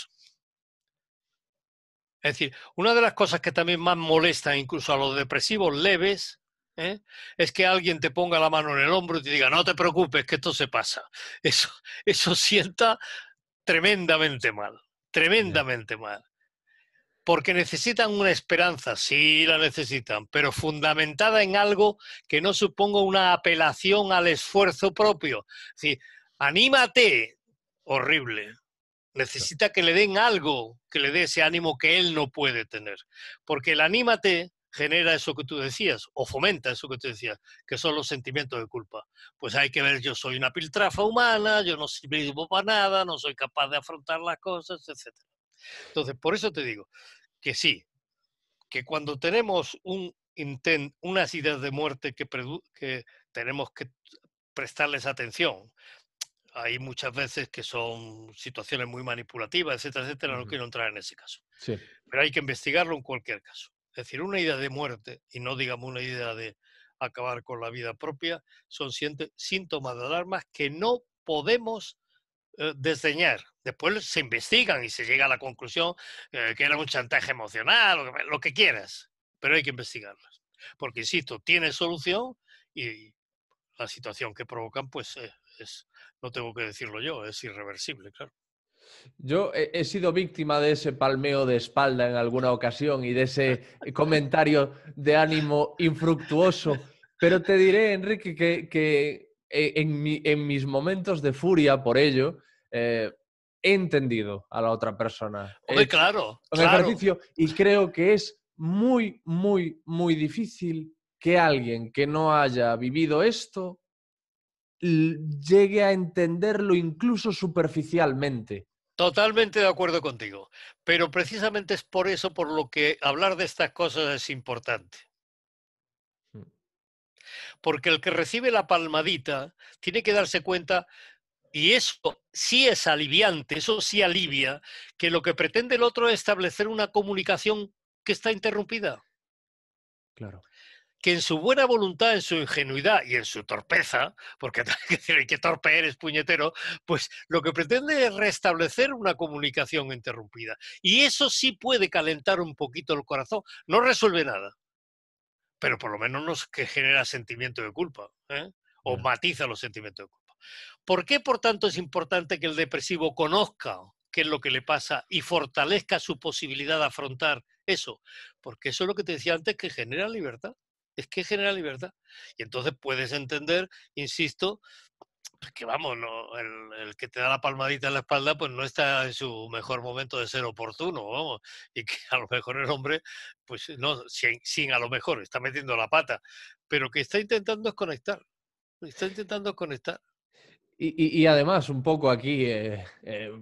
Speaker 1: Es decir, una de las cosas que también más molesta incluso a los depresivos leves ¿eh? es que alguien te ponga la mano en el hombro y te diga, no te preocupes, que esto se pasa. Eso, eso sienta tremendamente mal, tremendamente mal. Porque necesitan una esperanza, sí la necesitan, pero fundamentada en algo que no suponga una apelación al esfuerzo propio. Es decir, anímate, horrible. Necesita que le den algo que le dé ese ánimo que él no puede tener. Porque el anímate genera eso que tú decías, o fomenta eso que tú decías, que son los sentimientos de culpa. Pues hay que ver, yo soy una piltrafa humana, yo no sirvo para nada, no soy capaz de afrontar las cosas, etc. Entonces, por eso te digo que sí, que cuando tenemos un unas ideas de muerte que tenemos que prestarles atención, hay muchas veces que son situaciones muy manipulativas, etcétera, etcétera. No quiero entrar en ese caso. Pero hay que investigarlo en cualquier caso. Es decir, una idea de muerte, y no digamos una idea de acabar con la vida propia, son síntomas de alarmas que no podemos eh, desdeñar. Después se investigan y se llega a la conclusión eh, que era un chantaje emocional, lo que, lo que quieras, pero hay que investigarlas. Porque, insisto, tiene solución y la situación que provocan pues eh, no tengo que decirlo yo, es irreversible, claro.
Speaker 2: Yo he, sido víctima de ese palmeo de espalda en alguna ocasión y de ese comentario de ánimo infructuoso, pero te diré, Enrique, que, eh, en, mis momentos de furia por ello, eh, he entendido a la otra persona. hoy claro, ejercicio y creo que es muy, muy, muy difícil que alguien que no haya vivido esto llegue a entenderlo incluso superficialmente.
Speaker 1: Totalmente de acuerdo contigo, pero precisamente es por eso por lo que hablar de estas cosas es importante. Mm. Porque el que recibe la palmadita tiene que darse cuenta, y eso sí es aliviante, eso sí alivia, que lo que pretende el otro es establecer una comunicación que está interrumpida. Claro que en su buena voluntad, en su ingenuidad y en su torpeza, porque hay que torpe eres puñetero, pues lo que pretende es restablecer una comunicación interrumpida. Y eso sí puede calentar un poquito el corazón. No resuelve nada, pero por lo menos nos que genera sentimiento de culpa ¿eh? o matiza los sentimientos de culpa. ¿Por qué, por tanto, es importante que el depresivo conozca qué es lo que le pasa y fortalezca su posibilidad de afrontar eso? Porque eso es lo que te decía antes, que genera libertad es que genera libertad. Y entonces puedes entender, insisto, pues que vamos, el, que te da la palmadita en la espalda, pues no está en su mejor momento de ser oportuno, y que a lo mejor el hombre, pues no, sin, a lo mejor, está metiendo la pata, pero que está intentando desconectar. está intentando conectar.
Speaker 2: Y, además, un poco aquí, eh, eh,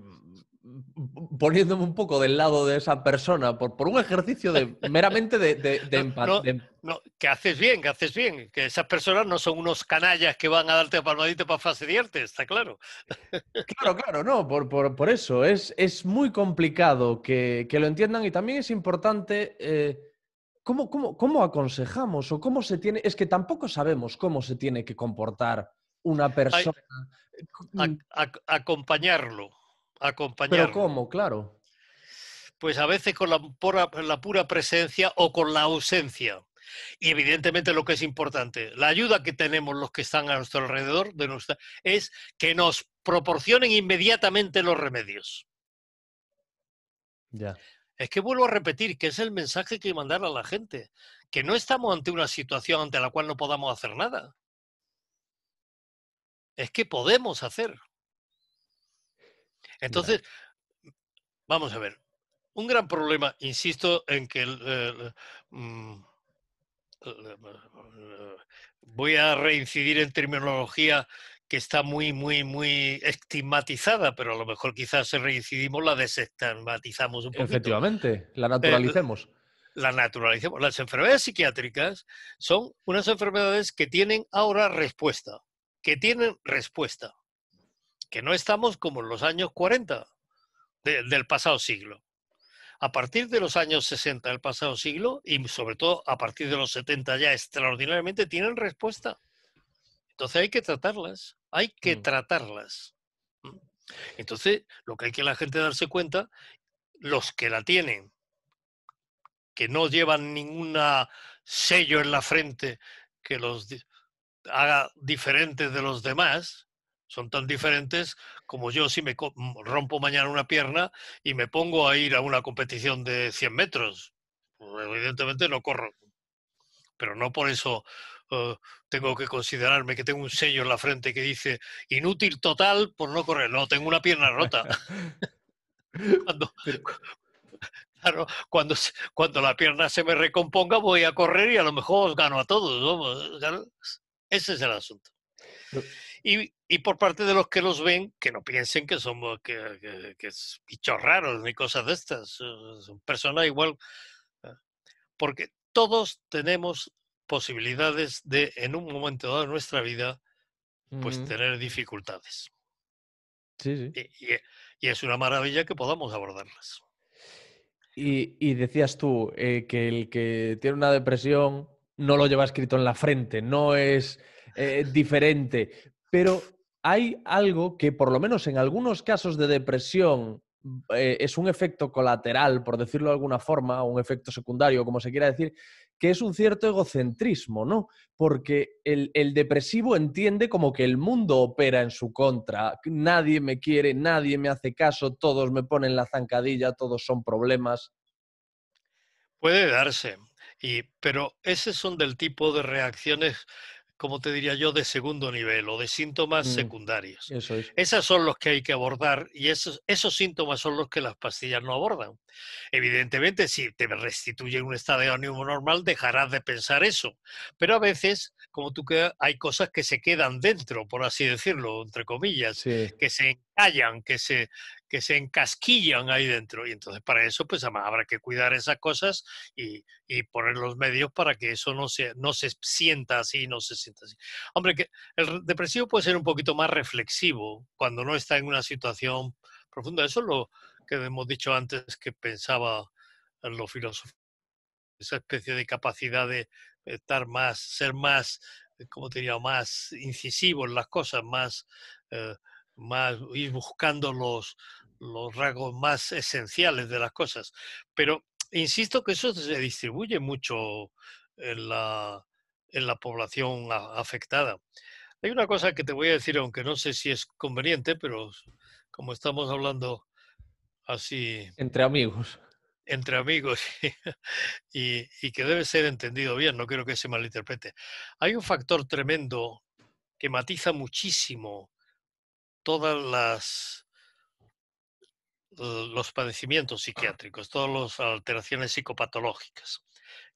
Speaker 2: Mm, poniéndome un poco del lado de esa persona por, un ejercicio de, meramente de, de,
Speaker 1: que haces bien, que haces bien. Que esas personas no son unos canallas que van a darte palmadito para fastidiarte, está claro.
Speaker 2: Claro, claro, no, por, por, eso. Es, muy complicado que, lo entiendan y también es importante... Eh, ¿cómo, aconsejamos o cómo se tiene? Es que tampoco sabemos cómo se tiene que comportar una persona. Mm.
Speaker 1: acompañarlo acompañar ¿Pero
Speaker 2: cómo? Claro.
Speaker 1: Pues a veces con la pura, presencia o con la ausencia. Y evidentemente lo que es importante, la ayuda que tenemos los que están a nuestro alrededor de nuestra, es que nos proporcionen inmediatamente los remedios. Ya. Es que vuelvo a repetir que es el mensaje que mandar a la gente, que no estamos ante una situación ante la cual no podamos hacer nada. Es que podemos hacer. Entonces, vamos a ver, un gran problema, insisto, en que mm, voy a reincidir en terminología que está muy, muy, muy estigmatizada, pero a lo mejor quizás si reincidimos la desestigmatizamos un poco.
Speaker 2: Efectivamente, la eh, naturalicemos.
Speaker 1: la naturalicemos. Las enfermedades psiquiátricas son unas enfermedades que tienen ahora respuesta, que tienen respuesta que no estamos como en los años 40 del pasado siglo. A partir de los años 60 del pasado siglo y sobre todo a partir de los 70 ya extraordinariamente tienen respuesta. Entonces hay que tratarlas, hay que mm. tratarlas. Entonces, lo que hay que la gente darse cuenta, los que la tienen, que no llevan ningún sello en la frente que los haga diferentes de los demás, son tan diferentes como yo si me mm, rompo mañana una pierna y me pongo a ir a una competición de 100 metros. Pues, evidentemente no corro. Pero no por eso eh, tengo que considerarme que tengo un sello en la frente que dice inútil total por no correr. No, tengo una pierna rota. cuando, cuando, la pierna se me recomponga voy a correr y a lo mejor gano a todos. Eh, ese es el asunto. Y, por parte de los que los ven, que no piensen que somos que, bichos raros ni cosas de estas. Eh, son personas igual. Eh, porque todos tenemos posibilidades de, en un momento dado de nuestra vida, pues tener dificultades. Sí, sí. Eh, y, es una maravilla que podamos abordarlas.
Speaker 2: Y, decías tú que el que tiene una depresión no lo lleva escrito en la frente, no es diferente, pero hay algo que, por lo menos en algunos casos de depresión, eh, es un efecto colateral, por decirlo de alguna forma, o un efecto secundario, como se quiera decir, que es un cierto egocentrismo, ¿no? Porque el, depresivo entiende como que el mundo opera en su contra, nadie me quiere, nadie me hace caso, todos me ponen la zancadilla, todos son problemas.
Speaker 1: Puede darse, y, pero ese son del tipo de reacciones como te diría yo, de segundo nivel o de síntomas mm, secundarios. esas Esos son los que hay que abordar y esos, esos síntomas son los que las pastillas no abordan. Evidentemente, si te restituyen un estado de ánimo normal, dejarás de pensar eso. Pero a veces, como tú que hay cosas que se quedan dentro, por así decirlo, entre comillas, que se que se, que se encasquillan ahí dentro. Y entonces para eso, pues habrá que cuidar esas cosas y, poner los medios para que eso no se, no se sienta así, no se sienta así. Hombre, que el depresivo puede ser un poquito más reflexivo cuando no está en una situación profunda. Eso es lo que hemos dicho antes que pensaba los filósofos. Esa especie de capacidad de estar más, ser más, eh, como te más incisivo en las cosas, más... Eh, más, ir buscando los, los rasgos más esenciales de las cosas. Pero insisto que eso se distribuye mucho en la, en la población afectada. Hay una cosa que te voy a decir, aunque no sé si es conveniente, pero como estamos hablando así...
Speaker 2: Entre amigos.
Speaker 1: Entre amigos y, y que debe ser entendido bien, no quiero que se malinterprete. Hay un factor tremendo que matiza muchísimo todos las los padecimientos psiquiátricos, todas las alteraciones psicopatológicas,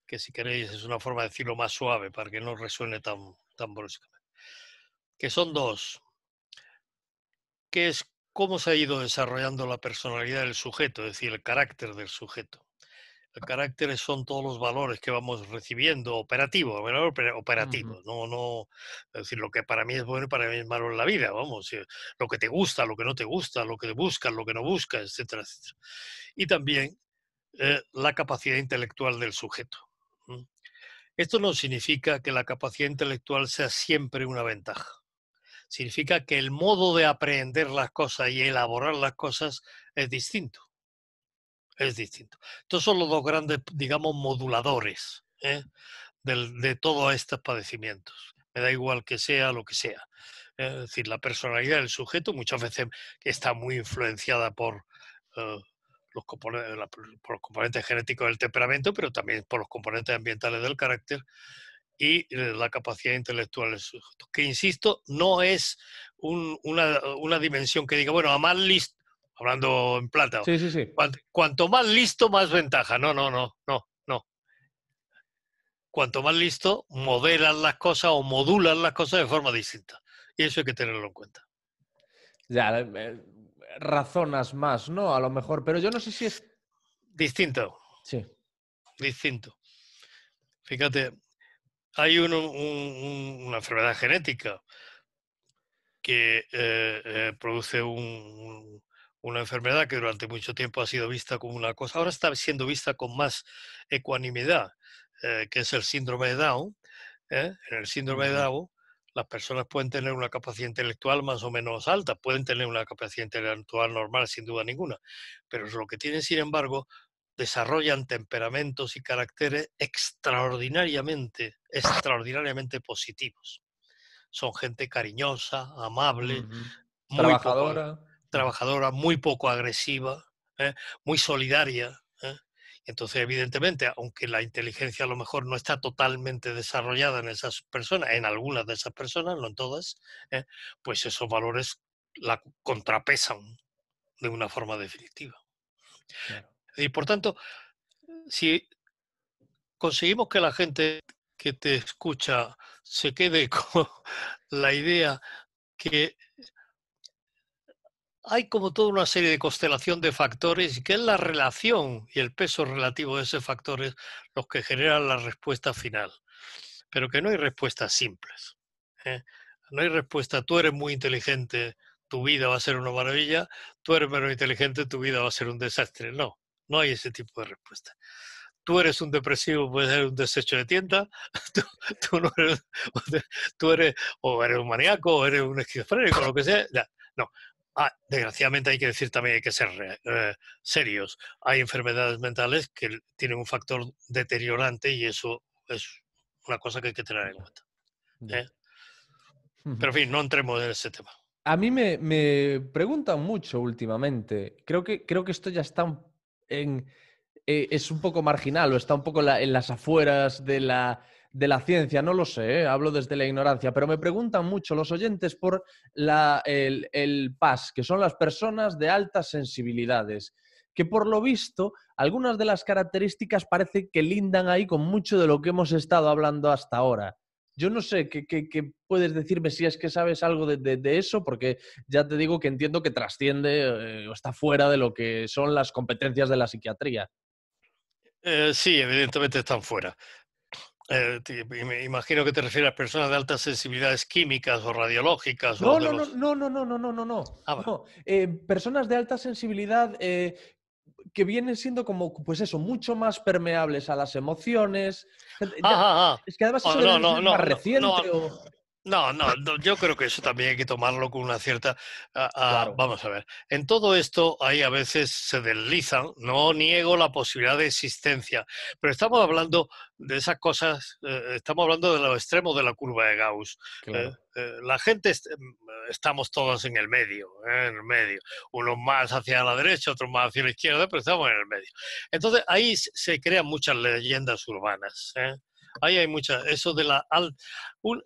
Speaker 1: que si queréis es una forma de decirlo más suave para que no resuene tan, tan bruscamente, que son dos, es cómo se ha ido desarrollando la personalidad del sujeto, es decir, el carácter del sujeto caracteres son todos los valores que vamos recibiendo, operativos. operativos. no, no, es decir, lo que para mí es bueno y para mí es malo en la vida, vamos, lo que te gusta, lo que no te gusta, lo que buscas, lo que no buscas, etcétera, Y también eh, la capacidad intelectual del sujeto. Esto no significa que la capacidad intelectual sea siempre una ventaja. Significa que el modo de aprender las cosas y elaborar las cosas es distinto es distinto. Estos son los dos grandes, digamos, moduladores ¿eh? de, todos estos padecimientos. Me da igual que sea lo que sea. Es decir, la personalidad del sujeto muchas veces está muy influenciada eh, por, los, componentes, genéticos del temperamento, pero también por los componentes ambientales del carácter y la capacidad intelectual del sujeto. Que, insisto, no es una, una, dimensión que diga, bueno, a más, listo, hablando en plata. Sí, sí, sí. Cuanto, más listo, más ventaja. No, no, no, no, no. Cuanto más listo, modelas las cosas o modulan las cosas de forma distinta. Y eso hay que tenerlo en cuenta.
Speaker 2: Ya, eh, eh, razonas más, ¿no? A lo mejor, pero yo no sé si es... Distinto. Sí.
Speaker 1: Distinto. Fíjate, hay una enfermedad genética que eh, produce un, una enfermedad que durante mucho tiempo ha sido vista como una cosa, ahora está siendo vista con más ecuanimidad, eh, que es el síndrome de Down. ¿eh? En el síndrome de Down, las personas pueden tener una capacidad intelectual más o menos alta, pueden tener una capacidad intelectual normal, sin duda ninguna, pero lo que tienen, sin embargo, desarrollan temperamentos y caracteres extraordinariamente, extraordinariamente positivos. Son gente cariñosa, amable, muy trabajadora trabajadora muy poco agresiva, ¿eh? muy solidaria. ¿eh? Entonces, evidentemente, aunque la inteligencia a lo mejor no está totalmente desarrollada en esas personas, en algunas de esas personas, no en todas, ¿eh? pues esos valores la contrapesan de una forma definitiva. Y por tanto, si conseguimos que la gente que te escucha se quede con la idea que hay como toda una serie de constelación de factores y que es la relación y el peso relativo de esos factores los que generan la respuesta final. Pero que no hay respuestas simples. ¿eh? No hay respuesta, tú eres muy inteligente, tu vida va a ser una maravilla, tú eres menos inteligente, tu vida va a ser un desastre. No, no hay ese tipo de respuesta. Tú eres un depresivo, puedes ser un desecho de tienda, tú, eres, o eres un maníaco, o eres un esquizofrénico, lo que sea. No, Ah, desgraciadamente hay que decir también hay que ser eh, serios. Hay enfermedades mentales que tienen un factor deteriorante y eso es una cosa que hay que tener en cuenta. ¿eh? Pero en fin, no entremos en ese tema.
Speaker 2: A mí me, me, preguntan mucho últimamente. Creo que, creo que esto ya está en, eh, es un poco marginal o está un poco en las afueras de la de la ciencia, no lo sé, ¿eh? hablo desde la ignorancia, pero me preguntan mucho los oyentes por el, PAS, que son las personas de altas sensibilidades, que por lo visto algunas de las características parece que lindan ahí con mucho de lo que hemos estado hablando hasta ahora. Yo no sé qué, puedes decirme si es que sabes algo de, eso, porque ya te digo que entiendo que trasciende eh, o está fuera de lo que son las competencias de la psiquiatría.
Speaker 1: Eh, sí, evidentemente están fuera. Eh, imagino que te refieres a personas de altas sensibilidades químicas o radiológicas. No, no, no,
Speaker 2: no, no, no, no, ah, no, no, eh, personas de alta sensibilidad eh, que vienen siendo como, pues eso, mucho más permeables a las emociones. Ah, ah, es que además oh, eso más reciente. O... No,
Speaker 1: no, yo creo que eso también hay que tomarlo con una cierta... Vamos a ver, en todo esto hay a veces se deslizan, no niego la posibilidad de existencia, pero estamos hablando de esas cosas, eh, estamos hablando de los extremos de la curva de Gauss. Eh, eh, la gente, mm, estamos todos en el medio, en el medio, unos más hacia la derecha, otros más hacia la izquierda, pero estamos en el medio. Entonces ahí se crean muchas leyendas urbanas ahí hay muchas eso de la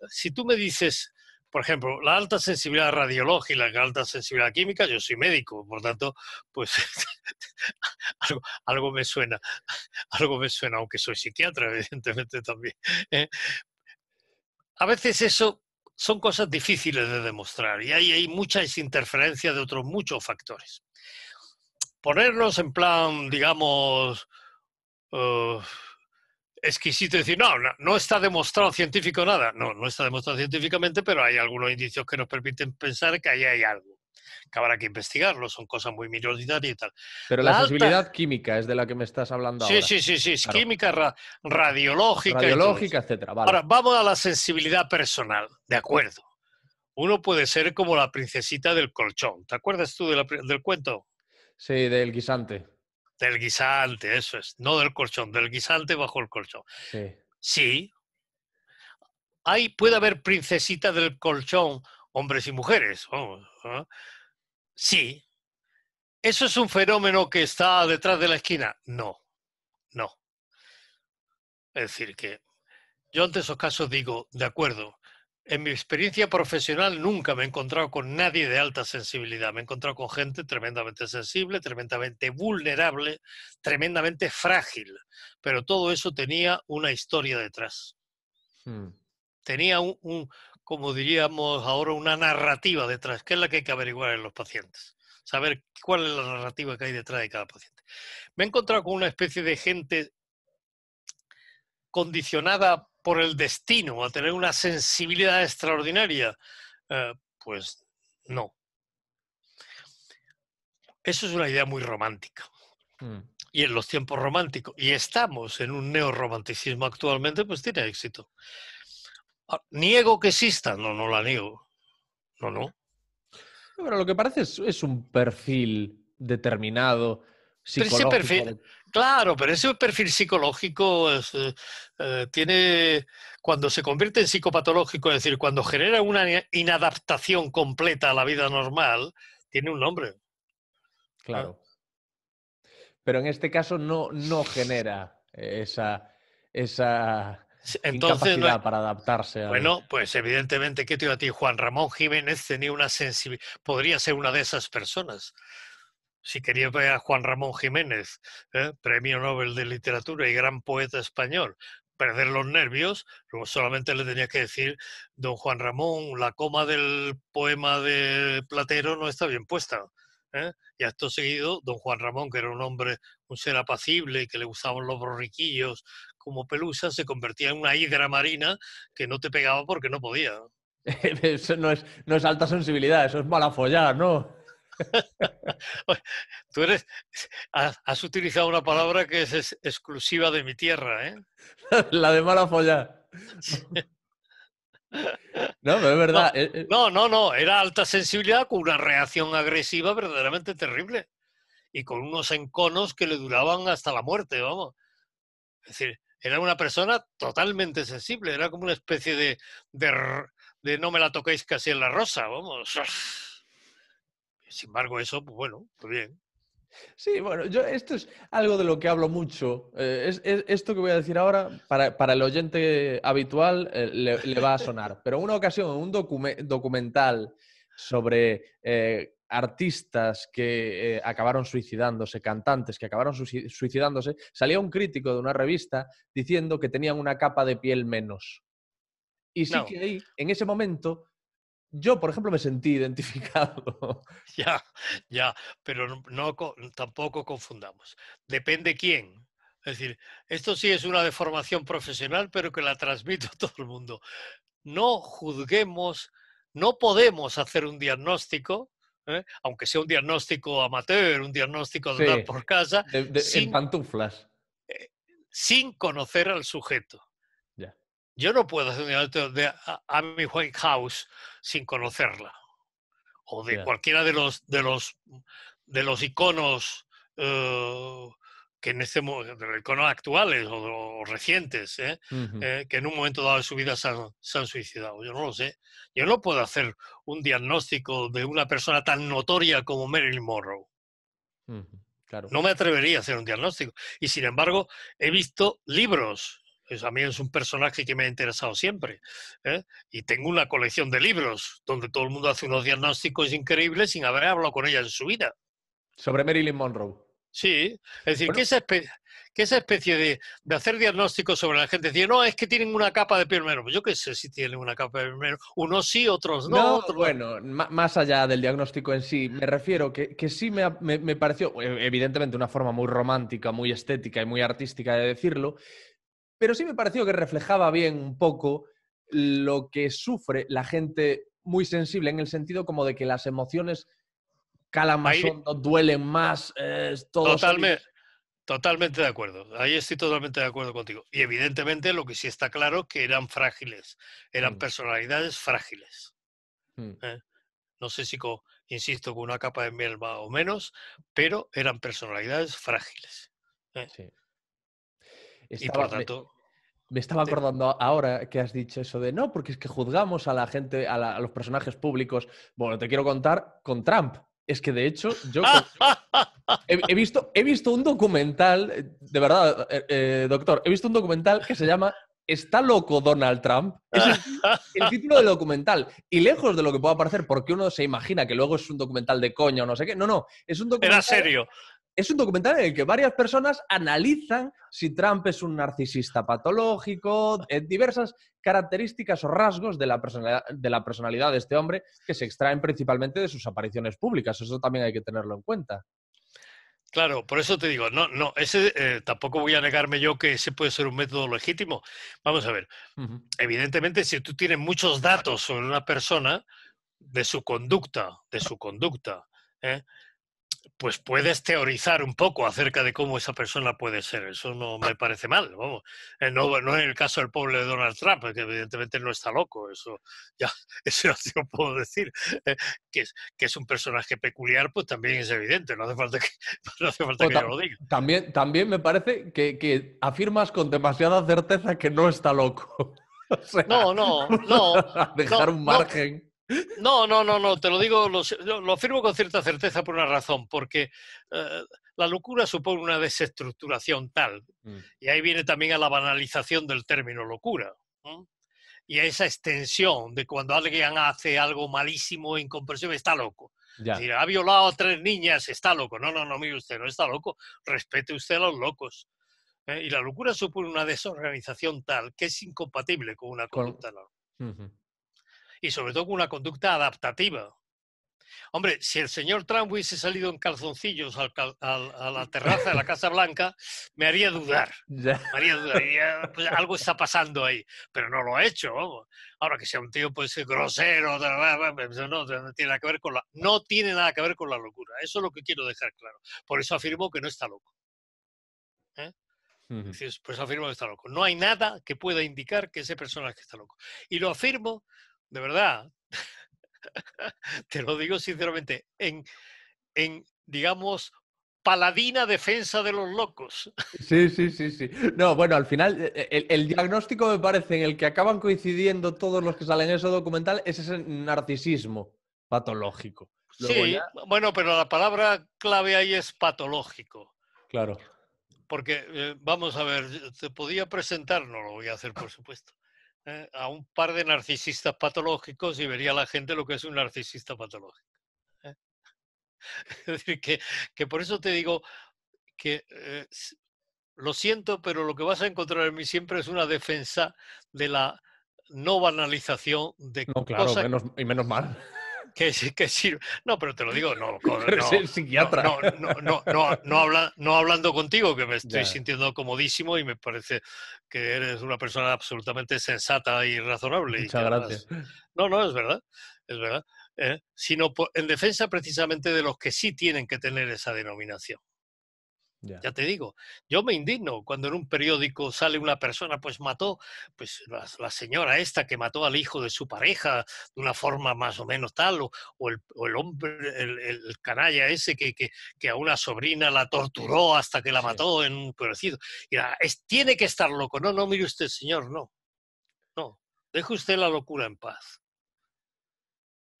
Speaker 1: si tú me dices, por ejemplo, la alta sensibilidad radiológica, y la alta sensibilidad química, yo soy médico, por tanto, pues algo, me suena, algo me suena, aunque soy psiquiatra, evidentemente también. ¿eh? a veces eso son cosas difíciles de demostrar y ahí hay muchas interferencias de otros muchos factores. Ponernos en plan, digamos, eh, Esquisito decir, no, no, está demostrado científico nada. No, no está demostrado científicamente, pero hay algunos indicios que nos permiten pensar que ahí hay algo. Que habrá que investigarlo, son cosas muy minoritarias y tal. Pero la, sensibilidad
Speaker 2: química es de la que me estás hablando sí, ahora. Sí, sí, sí, es química,
Speaker 1: radiológica. Radiológica,
Speaker 2: etcétera. Ahora,
Speaker 1: vamos a la sensibilidad personal, de acuerdo. Uno puede ser como la princesita del colchón. ¿Te acuerdas tú del cuento?
Speaker 2: Sí, del guisante.
Speaker 1: Del guisante, eso es. No del colchón, del guisante bajo el colchón. Sí. sí.
Speaker 2: puede haber princesita
Speaker 1: del colchón, hombres y mujeres. ¿ah? Sí. ¿Eso es un fenómeno que está detrás de la esquina? No, no. Es decir, que yo ante esos casos digo, de acuerdo, en mi experiencia profesional nunca me he encontrado con nadie de alta sensibilidad. Me he encontrado con gente tremendamente sensible, tremendamente vulnerable, tremendamente frágil. Pero todo eso tenía una historia detrás. Hmm. Tenía un, como diríamos ahora, una narrativa detrás, que es la que hay que averiguar en los pacientes. Saber cuál es la narrativa que hay detrás de cada paciente. Me he encontrado con una especie de gente condicionada por el destino, a tener una sensibilidad extraordinaria? Eh, pues no. Eso es una idea muy romántica. Mm. Y en los tiempos románticos, y estamos en un neorromanticismo actualmente, pues tiene éxito. Ah, ¿Niego que exista? No, no la niego. No, no.
Speaker 2: Pero lo que parece es, un perfil determinado. Psicológico.
Speaker 1: Claro, pero ese perfil psicológico eh, eh, tiene, cuando se convierte en psicopatológico, es decir, cuando genera una inadaptación completa a la vida normal, tiene un nombre.
Speaker 2: Claro. Pero en este caso no, no genera esa, esa Entonces, incapacidad para adaptarse. A... Bueno,
Speaker 1: pues evidentemente, ¿qué te digo a ti? Juan Ramón Jiménez tenía una sensibilidad, podría ser una de esas personas si querías ver a Juan Ramón Jiménez, ¿eh? premio Nobel de Literatura y gran poeta español, perder los nervios, solamente le tenías que decir, don Juan Ramón, la coma del poema de Platero no está bien puesta. Y ¿eh? Y acto seguido, don Juan Ramón, que era un hombre, un ser apacible que le gustaban los borriquillos como pelusa, se convertía en una hidra marina que no te pegaba porque no podía.
Speaker 2: Eso no es, no es alta sensibilidad, eso es mala follada, ¿no?
Speaker 1: Tú eres, has utilizado una palabra que es, exclusiva de mi tierra,
Speaker 2: ¿eh? La de mala follar. No, pero es verdad. Eh, eh.
Speaker 1: No, no, no, era alta sensibilidad con una reacción agresiva verdaderamente terrible y con unos enconos que le duraban hasta la muerte, vamos. Es decir, era una persona totalmente sensible, era como una especie de, de, de no me la toquéis casi en la rosa, vamos. Sin embargo, eso, pues bueno, pues bien.
Speaker 2: Sí, bueno, yo esto es algo de lo que hablo mucho. Eh, es, esto que voy a decir ahora, para, para el oyente habitual, eh, le, va a sonar. Pero una ocasión, en un documental sobre eh, artistas que acabaron suicidándose, cantantes que acabaron suicidándose, salía un crítico de una revista diciendo que tenían una capa de piel menos. Y sí que ahí, en ese momento, yo, por ejemplo, me sentí identificado.
Speaker 1: Ya, ya, pero no, tampoco confundamos. Depende quién. Es decir, esto sí es una deformación profesional, pero que la transmito a todo el mundo. No juzguemos, no podemos hacer un diagnóstico, ¿eh? aunque sea un diagnóstico amateur, un diagnóstico de por casa. sin,
Speaker 2: pantuflas.
Speaker 1: Eh, sin conocer al sujeto. Yo no puedo hacer un diagnóstico de Amy Whitehouse sin conocerla. O de cualquiera de los, de los, de los iconos eh, que en este iconos actuales o, recientes, ¿eh? Eh, que en un momento dado de su vida se han, suicidado. Yo no lo sé. Yo no puedo hacer un diagnóstico de una persona tan notoria como Marilyn Monroe. claro. No me atrevería a hacer un diagnóstico. Y sin embargo, he visto libros pues, a mí es un personaje que me ha interesado siempre. ¿eh? Y tengo una colección de libros donde todo el mundo hace unos diagnósticos increíbles sin haber hablado con ella en su vida.
Speaker 2: Sobre Marilyn Monroe.
Speaker 1: Sí, es decir, que, esa que, esa especie de, hacer diagnósticos sobre la gente, decir, no, es que tienen una capa de piel menos. Pues yo qué sé si tienen una capa de piel Unos sí, otros no.
Speaker 2: Bueno, más allá del diagnóstico en sí, me refiero que, que sí me, me pareció, e, evidentemente, una forma muy romántica, muy estética y muy artística de decirlo, pero sí me pareció que reflejaba bien un poco lo que sufre la gente muy sensible, en el sentido como de que las emociones calan más duelen más,
Speaker 1: Totalmente. de acuerdo. Ahí estoy totalmente de acuerdo contigo. Y evidentemente lo que sí está claro que eran frágiles, eran mm. personalidades frágiles. Mm. ¿eh? No sé si, insisto, con una capa de miel más o menos, pero eran personalidades frágiles.
Speaker 2: ¿eh? Sí y por tanto... Me, estaba acordando ahora que has dicho eso de no, porque es que juzgamos a la gente, a, los personajes públicos. Bueno, te quiero contar con Trump. Es que de hecho, yo he, visto, he visto un documental, de verdad, eh, eh, doctor, he visto un documental que se llama ¿Está loco Donald Trump? Es el, título del documental. Y lejos de lo que pueda parecer, porque uno se imagina que luego es un documental de coña o no sé qué. No, no, es un documental. Era serio es un documental en el que varias personas analizan si Trump es un narcisista patológico, diversas características o rasgos de la, personalidad, de este hombre que se extraen principalmente de sus apariciones públicas. Eso también hay que tenerlo en cuenta.
Speaker 1: Claro, por eso te digo, no, no, ese eh, tampoco voy a negarme yo que ese puede ser un método legítimo. Vamos a ver, evidentemente si tú tienes muchos datos sobre una persona, de su conducta, de su conducta, ¿eh? pues puedes teorizar un poco acerca de cómo esa persona puede ser. Eso no me parece mal. Eh, no, en el caso del pobre Donald Trump, eh, que evidentemente no está loco. Eso ya eso puedo decir. Eh, que, es, un personaje peculiar, pues también es evidente. No hace falta
Speaker 2: que, no lo diga. También, también me parece que, afirmas con demasiada certeza que no está loco.
Speaker 1: no, no, no.
Speaker 2: Dejar un margen.
Speaker 1: No, no, no, no, te lo digo, lo, lo afirmo con cierta certeza por una razón, porque eh, la locura supone una desestructuración tal, mm. y ahí viene también a la banalización del término locura, y a esa extensión de cuando alguien hace algo malísimo, incomprensible, está loco. decir, ha violado a tres niñas, está loco. No, no, no, mire usted, no está loco, respete usted a los locos. ¿eh? Y la locura supone una desorganización tal que es incompatible con una conducta. Con y sobre todo con una conducta adaptativa. Hombre, si el señor Trump hubiese salido en calzoncillos a la terraza de la Casa Blanca, me haría dudar. haría dudar. Pues algo está pasando ahí, pero no lo ha hecho. Ahora que sea un tío ser pues, grosero, no, no tiene nada que ver con la, no tiene nada que ver con la locura. Eso es lo que quiero dejar claro. Por eso afirmo que no está loco. Por ¿Eh? eso pues, afirmo que está loco. No hay nada que pueda indicar que ese personaje está loco. Y lo afirmo de verdad. Te lo digo sinceramente, en, digamos, paladina defensa de los locos.
Speaker 2: Sí, sí, sí, sí. No, bueno, al final eh, eh, el, diagnóstico me parece en el que acaban coincidiendo todos los que salen en ese documental es ese narcisismo patológico. sí,
Speaker 1: bueno, pero la palabra clave ahí es patológico. Claro. Porque, eh, vamos a ver, te podía presentar, no lo voy a hacer, por supuesto. Eh, a un par de narcisistas patológicos y vería la gente lo que es un narcisista patológico. ¿eh? Es decir, que, por eso te digo que eh, lo siento, pero lo que vas a encontrar en mí siempre es una defensa de la no banalización de no, y menos mal que, que sirve. No, pero te lo digo, no. No, no, no, habla, no hablando contigo, que me estoy sintiendo comodísimo y me parece que eres una persona absolutamente sensata y razonable. Muchas y gracias. No, no, es verdad, es verdad. ¿eh? sino en defensa precisamente de los que sí tienen que tener esa denominación. Ya. te digo, yo me indigno cuando en un periódico sale una persona, pues mató, pues la, señora esta que mató al hijo de su pareja de una forma más o menos tal, o, el, hombre, el, canalla ese que, que, a una sobrina la torturó hasta que la mató en un parecido es, tiene que estar loco. No, no, mire usted, señor, no. No, deje usted la locura en paz.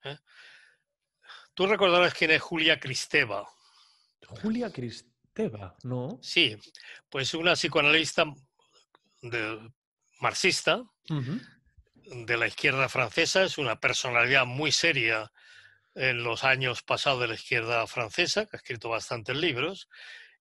Speaker 1: ¿Eh? Tú recordarás quién es Julia Cristeva.
Speaker 2: Julia Cristeva. ¿no?
Speaker 1: Sí, pues una psicoanalista marxista de la izquierda francesa, es una personalidad muy seria en los años pasados de la izquierda francesa, que ha escrito bastantes libros,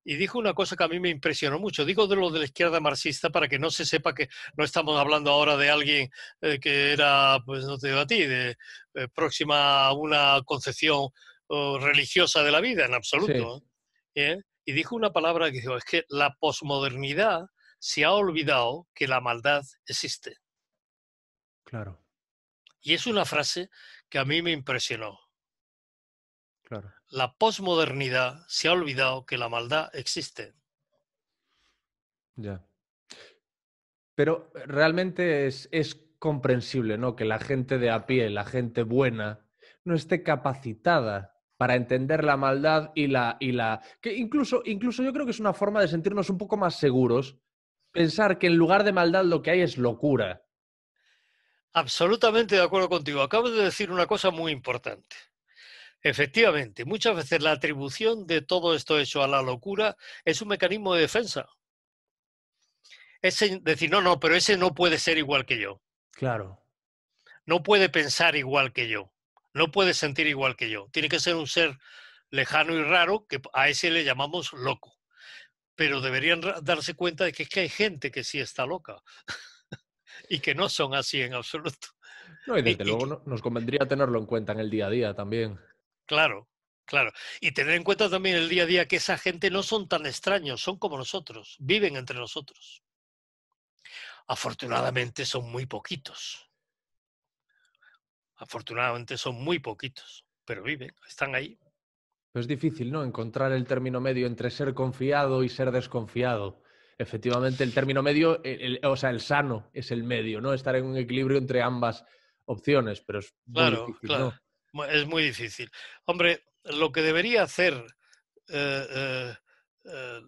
Speaker 1: y dijo una cosa que a mí me impresionó mucho. Digo de lo de la izquierda marxista para que no se sepa que no estamos hablando ahora de alguien eh, que era, pues no te digo a ti, de, eh, próxima a una concepción oh, religiosa de la vida, en absoluto. Sí. ¿eh? y dijo una palabra que dijo, es que la posmodernidad se ha olvidado que la maldad existe. Claro. Y es una frase que a mí me impresionó. Claro. La posmodernidad se ha olvidado que la maldad existe.
Speaker 2: Ya. Pero eh, realmente es, comprensible, ¿no? Que la gente de a pie, la gente buena, no esté capacitada para entender la maldad y la... Y la... Que incluso, incluso yo creo que es una forma de sentirnos un poco más seguros, pensar que en lugar de maldad lo que hay es locura. Absolutamente de acuerdo contigo. Acabo de decir
Speaker 1: una cosa muy importante. Efectivamente, muchas veces la atribución de todo esto hecho a la locura es un mecanismo de defensa. Es decir, no, no, pero ese no puede ser igual que yo. Claro. No puede pensar igual que yo. No puede sentir igual que yo. Tiene que ser un ser lejano y raro que a ese le llamamos loco. Pero deberían darse cuenta de que, es que hay gente que sí está loca y que no son así en absoluto.
Speaker 2: y desde luego nos convendría tenerlo en cuenta en el día a día también.
Speaker 1: Claro, claro. Y tener en cuenta también el día a día que esa gente no son tan extraños, son como nosotros, viven entre nosotros. Afortunadamente son muy poquitos. Afortunadamente son muy poquitos, pero viven, están ahí.
Speaker 2: Es difícil, ¿no? Encontrar el término medio entre ser confiado y ser desconfiado. Efectivamente, el término medio, o sea, el sano es el medio, ¿no? Estar en un equilibrio entre ambas opciones, pero es muy claro, difícil,
Speaker 1: Es muy difícil. Hombre, lo que debería hacer eh, eh, eh,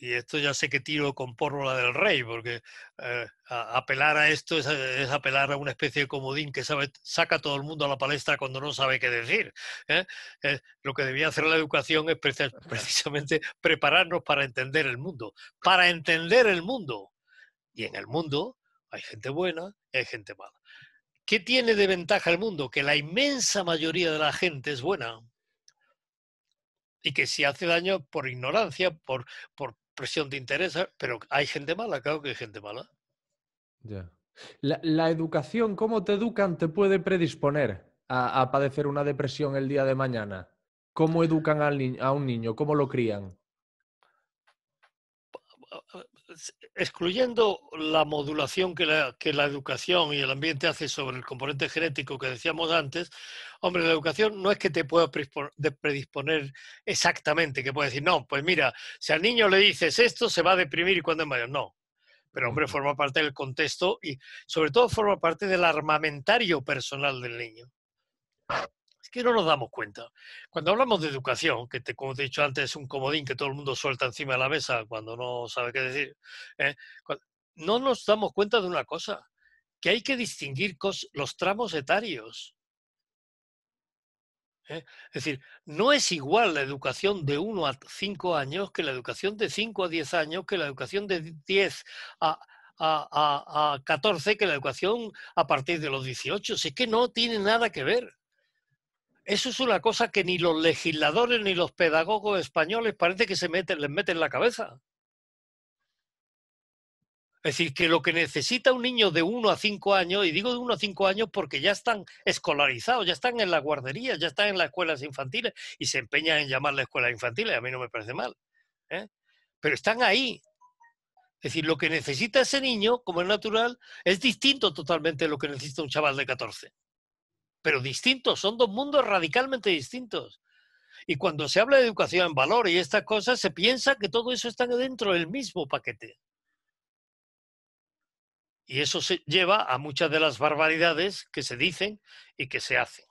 Speaker 1: y esto ya sé que tiro con pórvola del rey, porque eh, apelar a esto eh, es, apelar a una especie de comodín que sabe, saca todo el mundo a la palestra cuando no sabe qué decir. ¿eh? lo que debía hacer la educación es precisamente prepararnos para entender el mundo, para entender el mundo. Y en el mundo hay gente buena y hay gente mala. ¿Qué tiene de ventaja el mundo? Que la inmensa mayoría de la gente es buena y que si hace daño por ignorancia, por presión de interés, pero hay gente mala, claro que hay gente mala.
Speaker 2: Ya. La, la educación, cómo te educan, te puede predisponer a, padecer una depresión el día de mañana. ¿Cómo educan a, a un niño? ¿Cómo lo crían?
Speaker 1: excluyendo la modulación que la, que la, educación y el ambiente hace sobre el componente genético que decíamos antes, Hombre, la educación no es que te pueda predisponer exactamente, que puedes decir, no, pues mira, si al niño le dices esto, se va a deprimir y cuando es mayor. No. Pero, hombre, forma parte del contexto y, sobre todo, forma parte del armamentario personal del niño. Es que no nos damos cuenta. Cuando hablamos de educación, que te, como te he dicho antes, es un comodín que todo el mundo suelta encima de la mesa cuando no sabe qué decir, ¿eh? no nos damos cuenta de una cosa, que hay que distinguir los tramos etarios. ¿eh? Es decir, no es igual la educación de 1 a 5 años que la educación de 5 a 10 años, que la educación de 10 a, a, a 14, que la educación a partir de los 18. Si es que no tiene nada que ver. Eso es una cosa que ni los legisladores ni los pedagogos españoles parece que se meten, les meten en la cabeza. Es decir, que lo que necesita un niño de 1 a 5 años, y digo de 1 a 5 años porque ya están escolarizados, ya están en la guardería, ya están en las escuelas infantiles y se empeñan en llamarle escuelas infantiles, a mí no me parece mal. ¿eh? Pero están ahí. Es decir, lo que necesita ese niño, como es natural, es distinto totalmente de lo que necesita un chaval de 14. Pero distintos, son dos mundos radicalmente distintos. Y cuando se habla de educación en valor y estas cosas, se piensa que todo eso está dentro del mismo paquete. Y eso se lleva a muchas de las barbaridades que se dicen y que se hacen.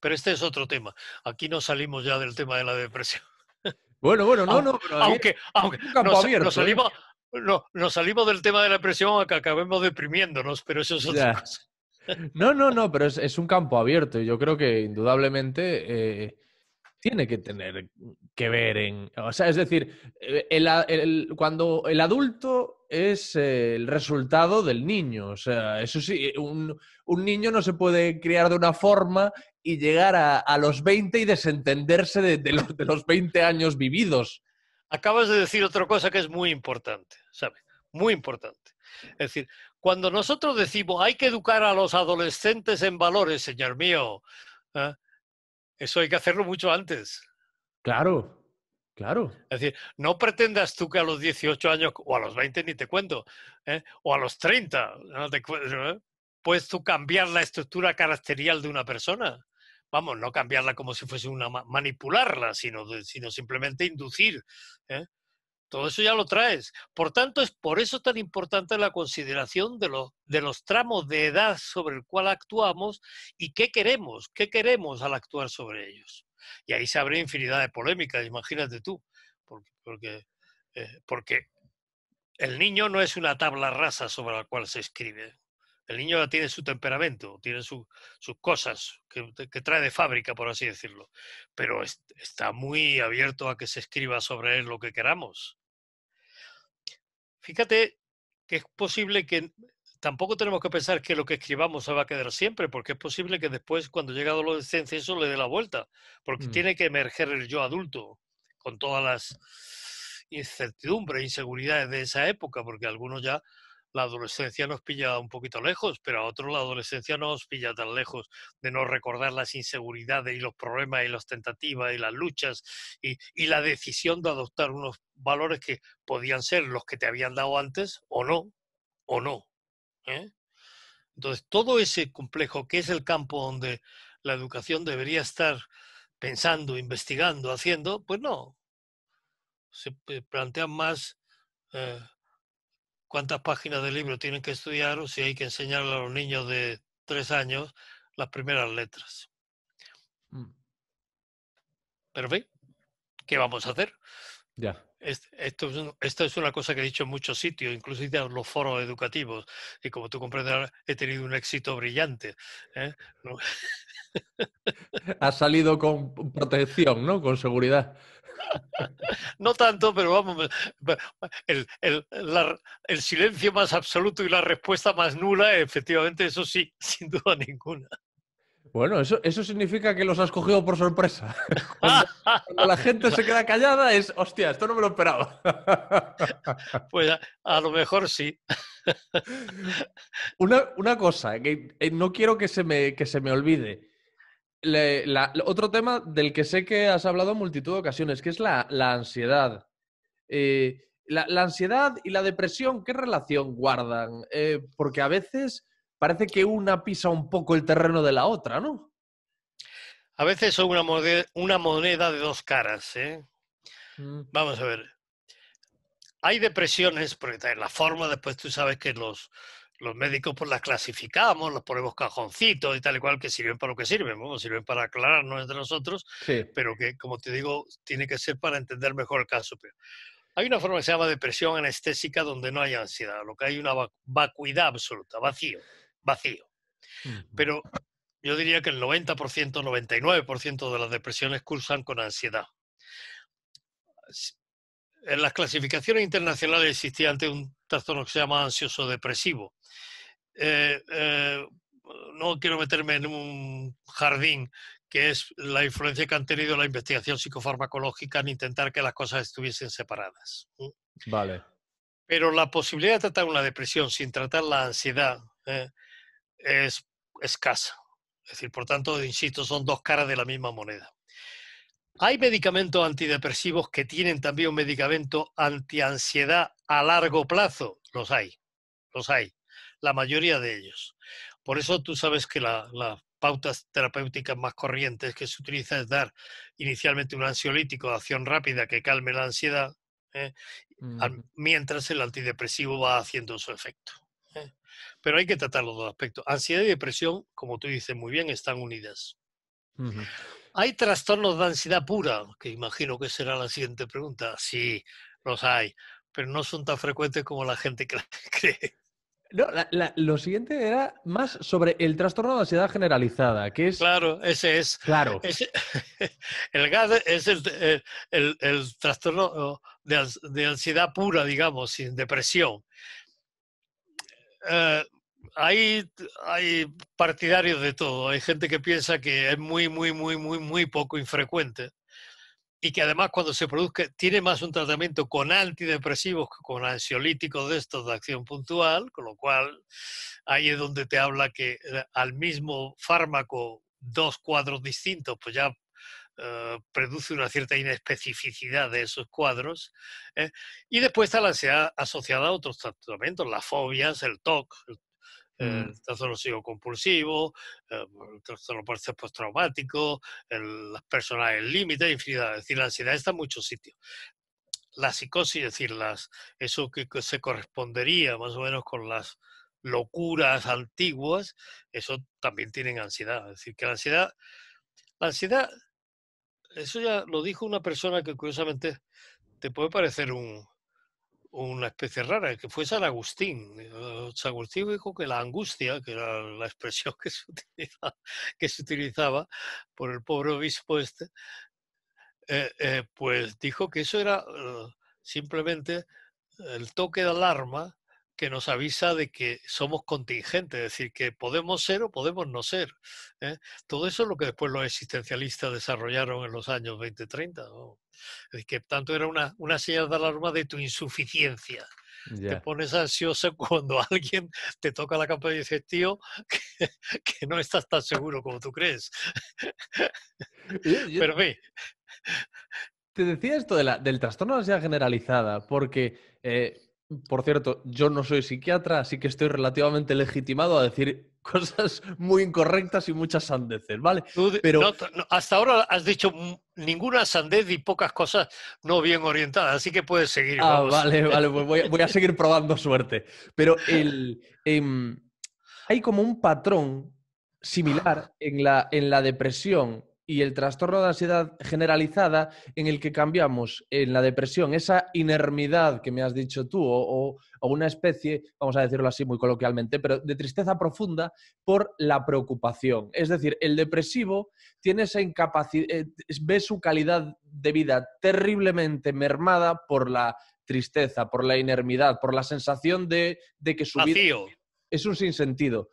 Speaker 1: Pero este es otro tema. Aquí no salimos ya del tema de la depresión.
Speaker 2: Bueno, bueno, no, no. aunque, aunque nos, ¿eh? salimos,
Speaker 1: no, salimos del tema de la depresión a que acabemos deprimiéndonos, pero eso es otra
Speaker 2: No, no, no, pero es, un campo abierto. Yo creo que indudablemente eh, tiene que tener que ver en. O sea, es decir, eh, cuando el adulto es eh, el resultado del niño. O sea, eso sí, un, niño no se puede criar de una forma y llegar a, los 20 y desentenderse de, los, de 20 años vividos.
Speaker 1: Acabas de decir otra
Speaker 2: cosa que es muy importante, ¿sabes? Muy importante.
Speaker 1: Es decir, cuando nosotros decimos hay que educar a los adolescentes en valores, señor mío, ¿eh? Eso hay que hacerlo mucho antes.
Speaker 2: Claro, Claro.
Speaker 1: Es decir, no pretendas tú que a los 18 años, o a los 20 ni te cuento, ¿eh? o a los 30, no te puedes tú cambiar la estructura caracterial de una persona. Vamos, no cambiarla como si fuese una manipularla, sino, sino simplemente inducir. ¿eh? Todo eso ya lo traes. Por tanto, es por eso tan importante la consideración de los, tramos de edad sobre el cual actuamos y qué queremos, qué queremos al actuar sobre ellos. Y ahí se abre infinidad de polémicas, imagínate tú, porque, eh, porque, el niño no es una tabla rasa sobre la cual se escribe. El niño ya tiene su temperamento, tiene sus cosas que, trae de fábrica, por así decirlo. Pero está muy abierto a que se escriba sobre él lo que queramos fíjate que es posible que tampoco tenemos que pensar que lo que escribamos se va a quedar siempre, porque es posible que después, cuando llega a la adolescencia, eso le dé la vuelta, porque mm. tiene que emerger el yo adulto, con todas las incertidumbres, inseguridades de esa época, porque algunos ya la adolescencia nos pilla un poquito lejos, pero a otros la adolescencia no nos pilla tan lejos de no recordar las inseguridades y los problemas y las tentativas y las luchas y, la decisión de adoptar unos valores que podían ser los que te habían dado antes o no, o no. ¿eh? Entonces, todo ese complejo que es el campo donde la educación debería estar pensando, investigando, haciendo, pues no. Se eh, plantean más eh, cuántas páginas de libro tienen que estudiar o si hay que enseñarle a los niños de tres años las primeras letras. Mm. Pero ¿qué vamos a hacer? Ya. esto, es una cosa que he dicho en muchos sitios, incluso en los foros educativos, y como tú comprenderás, he tenido un éxito brillante. ¿eh?
Speaker 2: ha salido con protección, ¿no? Con seguridad.
Speaker 1: No tanto, pero vamos, el, silencio más absoluto y la respuesta más nula, efectivamente, eso sí, sin duda ninguna.
Speaker 2: Bueno, eso, significa que los has cogido por sorpresa. Cuando, la gente se queda callada es, hostia, esto no me lo esperaba. Pues a, lo mejor sí. Una, cosa, que eh, no quiero que se que se me olvide otro tema del que sé que has hablado en multitud de ocasiones, que es la, ansiedad. Eh, la, ansiedad y la depresión, ¿qué relación guardan? Eh, porque a veces parece que una pisa un poco el terreno de la otra, ¿no? A veces son una
Speaker 1: moneda, de dos caras.
Speaker 2: ¿eh? Mm.
Speaker 1: Vamos a ver. Hay depresiones, porque la forma después tú sabes que los, los médicos pues las clasificamos, los ponemos cajoncitos y tal y cual, que sirven para lo que sirven, sirven para aclararnos entre nosotros, pero que, como te digo, tiene que ser para entender mejor el caso. Hay una forma que se llama depresión anestésica donde no hay ansiedad, lo que hay una vacuidad absoluta, vacío, vacío. Pero yo diría que el 90%, 99% de las depresiones cursan con ansiedad en las clasificaciones internacionales existía antes un trastorno que se llama ansioso depresivo. Eh, eh, no quiero meterme en un jardín que es la influencia que han tenido la investigación psicofarmacológica en intentar que las cosas estuviesen separadas. Vale. Pero la posibilidad de tratar una depresión sin tratar la ansiedad eh, es escasa. Es decir, por tanto, insisto, son dos caras de la misma moneda. Hay medicamentos antidepresivos que tienen también un medicamento antiansiedad a largo plazo. Los hay, los hay, la mayoría de ellos. Por eso tú sabes que las pautas terapéuticas más corrientes que se utiliza es dar inicialmente un ansiolítico de acción rápida que calme la ansiedad, ¿eh? mientras el antidepresivo va haciendo su efecto. ¿eh? Pero hay que tratar los dos aspectos. Ansiedad y depresión, como tú dices muy bien, están unidas. ¿Hay trastornos de ansiedad pura? Que imagino que será la siguiente pregunta. Sí, los hay, pero no son tan frecuentes como la gente cree.
Speaker 2: No, lo siguiente era más sobre el trastorno de ansiedad generalizada, que es...
Speaker 1: Claro, ese es... Claro. el GAD es el, trastorno de, ansiedad pura, digamos, sin depresión. Eh, hay, hay partidarios de todo. Hay gente que piensa que es muy, muy, muy, muy, muy poco infrecuente y que además cuando se produzca tiene más un tratamiento con antidepresivos que con ansiolíticos de estos de acción puntual, con lo cual ahí es donde te habla que eh, al mismo fármaco dos cuadros distintos, pues ya eh, produce una cierta inespecificidad de esos cuadros. ¿eh? Y después está la ansiedad asociada a otros tratamientos, las fobias, el TOC, eh, mm. eh, mm, el trastorno psicocompulsivo, compulsivo el trastorno postraumático, las personas en límite, infinidad. Es decir, la ansiedad está en muchos sitios. La psicosis, es decir, las, eso que, se correspondería más o menos con las locuras antiguas, eso también tienen ansiedad. Es decir, que la ansiedad, la ansiedad, eso ya lo dijo una persona que curiosamente te puede parecer un, una especie rara, que fue San Agustín. Eh, San Agustín dijo que la angustia, que era la expresión que se utilizaba, por el pobre obispo este, eh, eh, pues dijo que eso era simplemente el toque de alarma que nos avisa de que somos contingentes, es decir, que podemos ser o podemos no ser. ¿eh? Todo eso es lo que después los existencialistas desarrollaron en los años 20-30. Es que tanto era una, una señal de alarma de tu insuficiencia. Te pones ansioso cuando alguien te toca la campaña y dice, tío, que, no estás tan seguro como tú crees. Pero ve.
Speaker 2: Te decía esto del trastorno de ansiedad generalizada, porque eh, por cierto, yo no soy psiquiatra, así que estoy relativamente legitimado a decir cosas muy incorrectas y muchas sandeces, ¿vale? Pero hasta ahora has dicho ninguna sandez y pocas cosas
Speaker 1: no bien orientadas, así que puedes seguir. Ah, vale, vale, pues voy, a seguir
Speaker 2: probando suerte. Pero em, hay como un patrón similar ah. en la depresión y el trastorno de ansiedad generalizada en el que cambiamos en la depresión esa inermidad que me has dicho tú o, una especie, vamos a decirlo así muy coloquialmente, pero de tristeza profunda por la preocupación. Es decir, el depresivo tiene esa incapacidad, eh, ve su calidad de vida terriblemente mermada por la tristeza, por la inermidad, por la sensación de, que su vida es un sinsentido.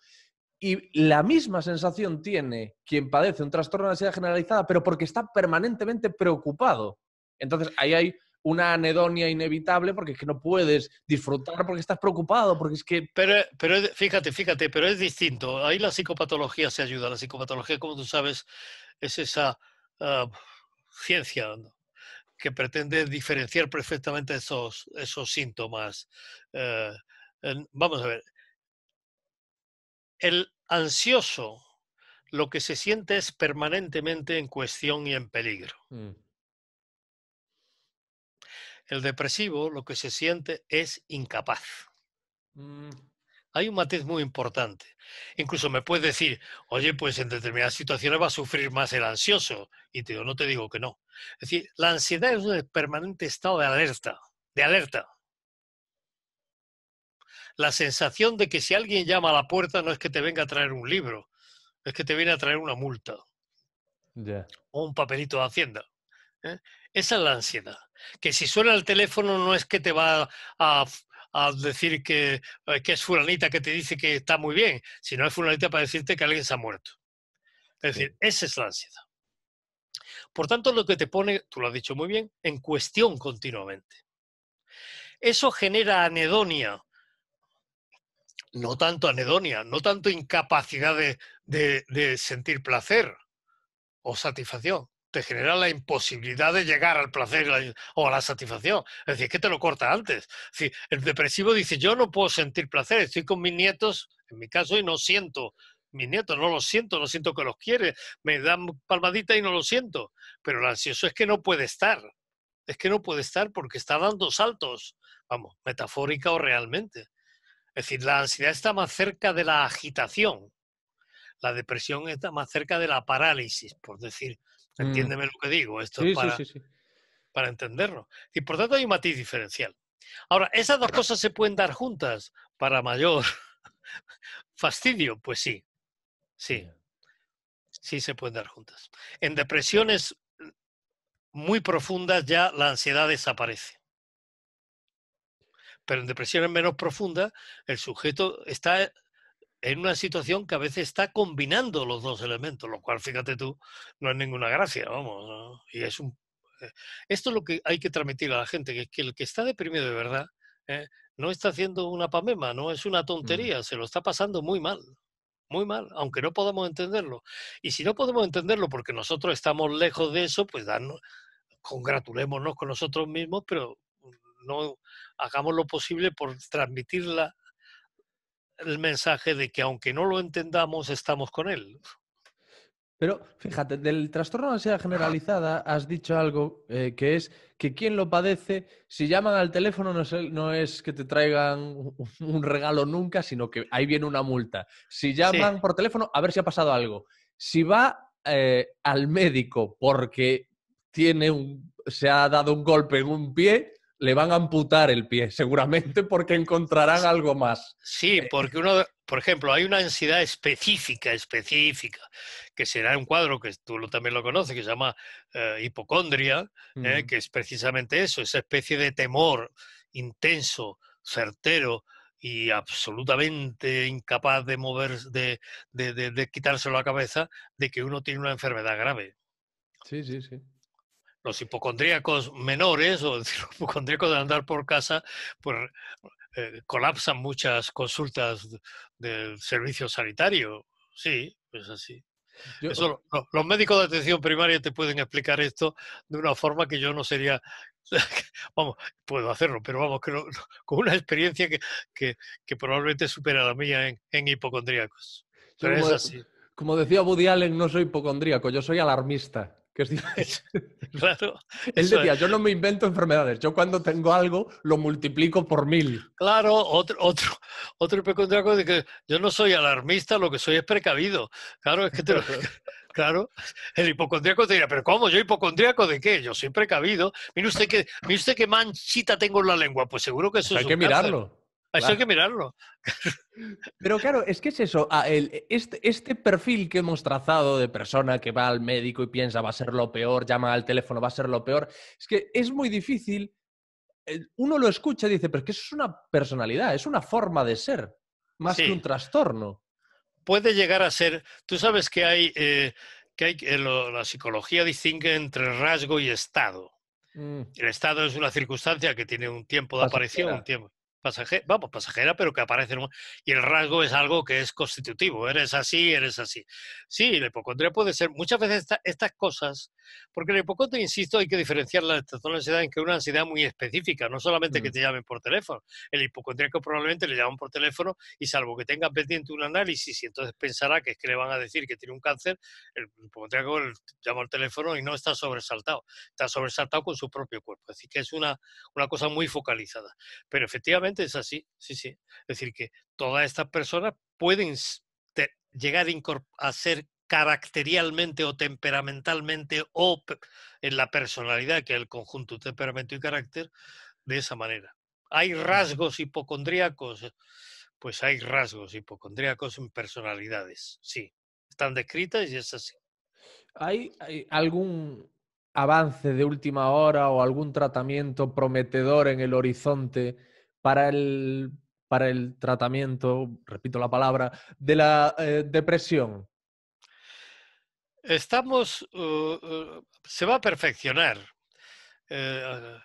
Speaker 2: Y la misma sensación tiene quien padece un trastorno de ansiedad generalizada, pero porque está permanentemente preocupado. Entonces, ahí hay una anedonia inevitable porque es que no puedes disfrutar porque estás preocupado, porque es que...
Speaker 1: Pero, fíjate, fíjate, pero es distinto. Ahí la psicopatología se ayuda. La psicopatología, como tú sabes, es esa ah, ciencia que pretende diferenciar perfectamente esos, esos síntomas. Eh, vamos a ver, el ansioso lo que se siente es permanentemente en cuestión y en peligro. Mm. El depresivo lo que se siente es incapaz. Mm. Hay un matiz muy importante. Incluso me puedes decir, oye, pues en determinadas situaciones va a sufrir más el ansioso. Y te digo, no te digo que no. Es decir, la ansiedad es un permanente estado de alerta, de alerta la sensación de que si alguien llama a la puerta no es que te venga a traer un libro, es que te viene a traer una multa o un papelito de Hacienda. ¿eh? Esa es la ansiedad. Que si suena el teléfono no es que te va a, decir eh, que, es fulanita que te dice que está muy bien, sino es fulanita para decirte que alguien se ha muerto. Es decir, esa es la ansiedad. Por tanto, lo que te pone, tú lo has dicho muy bien, en cuestión continuamente. Eso genera anedonia, no tanto anedonia, no tanto incapacidad de, sentir placer o satisfacción. Te genera la imposibilidad de llegar al placer o a la satisfacción. Es decir, que te lo corta antes. Es el depresivo dice, yo no puedo sentir placer, estoy con mis nietos, en mi caso, y no siento mis nietos, no los siento, no siento que los quiere, me dan palmadita y no lo siento. Pero el ansioso es que no puede estar, es que no puede estar porque está dando saltos, vamos, metafórica o realmente. Es decir, la ansiedad está más cerca de la agitación, la depresión está más cerca de la parálisis, por decir, mm. entiéndeme lo que digo, esto es para, para entenderlo. Y por tanto hay un matiz diferencial. Ahora, esas dos cosas se pueden dar juntas para mayor fastidio, pues sí, sí, sí se pueden dar juntas. En depresiones mm, muy profundas ya la ansiedad desaparece pero en depresiones menos profundas el sujeto está en una situación que a veces está combinando los dos elementos, lo cual, fíjate tú, no es ninguna gracia, vamos, y es un... Eh, esto es lo que hay que transmitir a la gente, que el que está deprimido de verdad ¿eh? no está haciendo una pamema, no es una mm. tontería, se lo está pasando muy mal, muy mal, aunque no podamos entenderlo. Y si no podemos entenderlo porque nosotros estamos lejos de eso, pues congratulémonos con nosotros mismos, pero no hagamos lo posible por transmitirla el mensaje de que aunque no lo entendamos, estamos con él.
Speaker 2: Pero fíjate, del trastorno de ansiedad generalizada has dicho algo eh, que es que quien lo padece, si llaman al teléfono no es, que te traigan un regalo nunca, sino que ahí viene una multa. Si llaman por teléfono, a ver si ha pasado algo. Si va eh, al médico porque tiene un, se ha dado un golpe en un pie, le van a amputar el pie, seguramente porque encontrarán algo más.
Speaker 1: Sí, eh, porque uno, por ejemplo, hay una ansiedad específica, específica, que será un cuadro que tú también lo conoces, que se llama eh, hipocondria, eh, que es precisamente eso, esa especie de temor intenso, certero y absolutamente incapaz de moverse, de, de, de quitárselo a la cabeza, de que uno tiene una enfermedad grave. Sí, sí, sí los hipocondríacos menores o los hipocondríacos de andar por casa, pues eh, colapsan muchas consultas del servicio sanitario. Sí, es así. los médicos de atención primaria te pueden explicar esto de una forma que yo no sería, vamos, puedo hacerlo, pero vamos, con una experiencia que, probablemente supera la mía en, hipocondríacos. Pero es así.
Speaker 2: Como decía Woody Allen, no soy hipocondríaco, yo soy alarmista.
Speaker 1: claro. Él decía, yo
Speaker 2: no me invento enfermedades, yo cuando tengo algo lo multiplico por mil. Claro, otro, otro, otro
Speaker 1: hipocondriaco de que yo no soy alarmista, lo que soy es precavido. Claro, es que Claro, el hipocondriaco te dirá, pero ¿cómo? ¿Yo hipocondriaco de qué? Yo soy precavido. Mire usted que mire usted qué manchita tengo en la lengua. Pues seguro que eso pues Hay que mirarlo. Eso hay que mirarlo.
Speaker 2: Pero claro, es que es eso. Este, este, perfil que hemos trazado de persona que va al médico y piensa va a ser lo peor, llama al teléfono, va a ser lo peor, es que es muy difícil. Eh, uno lo escucha y dice, pero es que eso es una personalidad, es una forma de ser, más que un trastorno.
Speaker 1: Puede llegar a ser. Tú sabes que hay. Eh, que eh, la psicología distingue entre rasgo y estado. Mm. El estado es una circunstancia que tiene un tiempo de aparición, un tiempo pasajera, vamos, pasajera, pero que aparece Y el rasgo es algo que es constitutivo, eres así, eres así. Sí, la hipocondría puede ser, muchas veces estas cosas porque el hipocondriaco, insisto, hay que diferenciar la trastorno de ansiedad en que una ansiedad muy específica, no solamente que mm. te llamen por teléfono. El hipocondríaco probablemente le llaman por teléfono y salvo que tenga pendiente un análisis y entonces pensará que es que le van a decir que tiene un cáncer, el hipocondríaco llama al teléfono y no está sobresaltado, está sobresaltado con su propio cuerpo. Así que es una, una cosa muy focalizada. Pero efectivamente es así, sí, sí. Es decir, que todas estas personas pueden llegar a ser caracterialmente o temperamentalmente o en la personalidad, que es el conjunto temperamento y carácter, de esa manera. Hay rasgos hipocondríacos, pues hay rasgos hipocondríacos en personalidades, sí. Están descritas y es así.
Speaker 2: ¿Hay, algún avance de última hora o algún tratamiento prometedor en el horizonte para el, para el tratamiento, repito la palabra, de la eh, depresión?
Speaker 1: Estamos, uh, uh, se va a perfeccionar. Eh,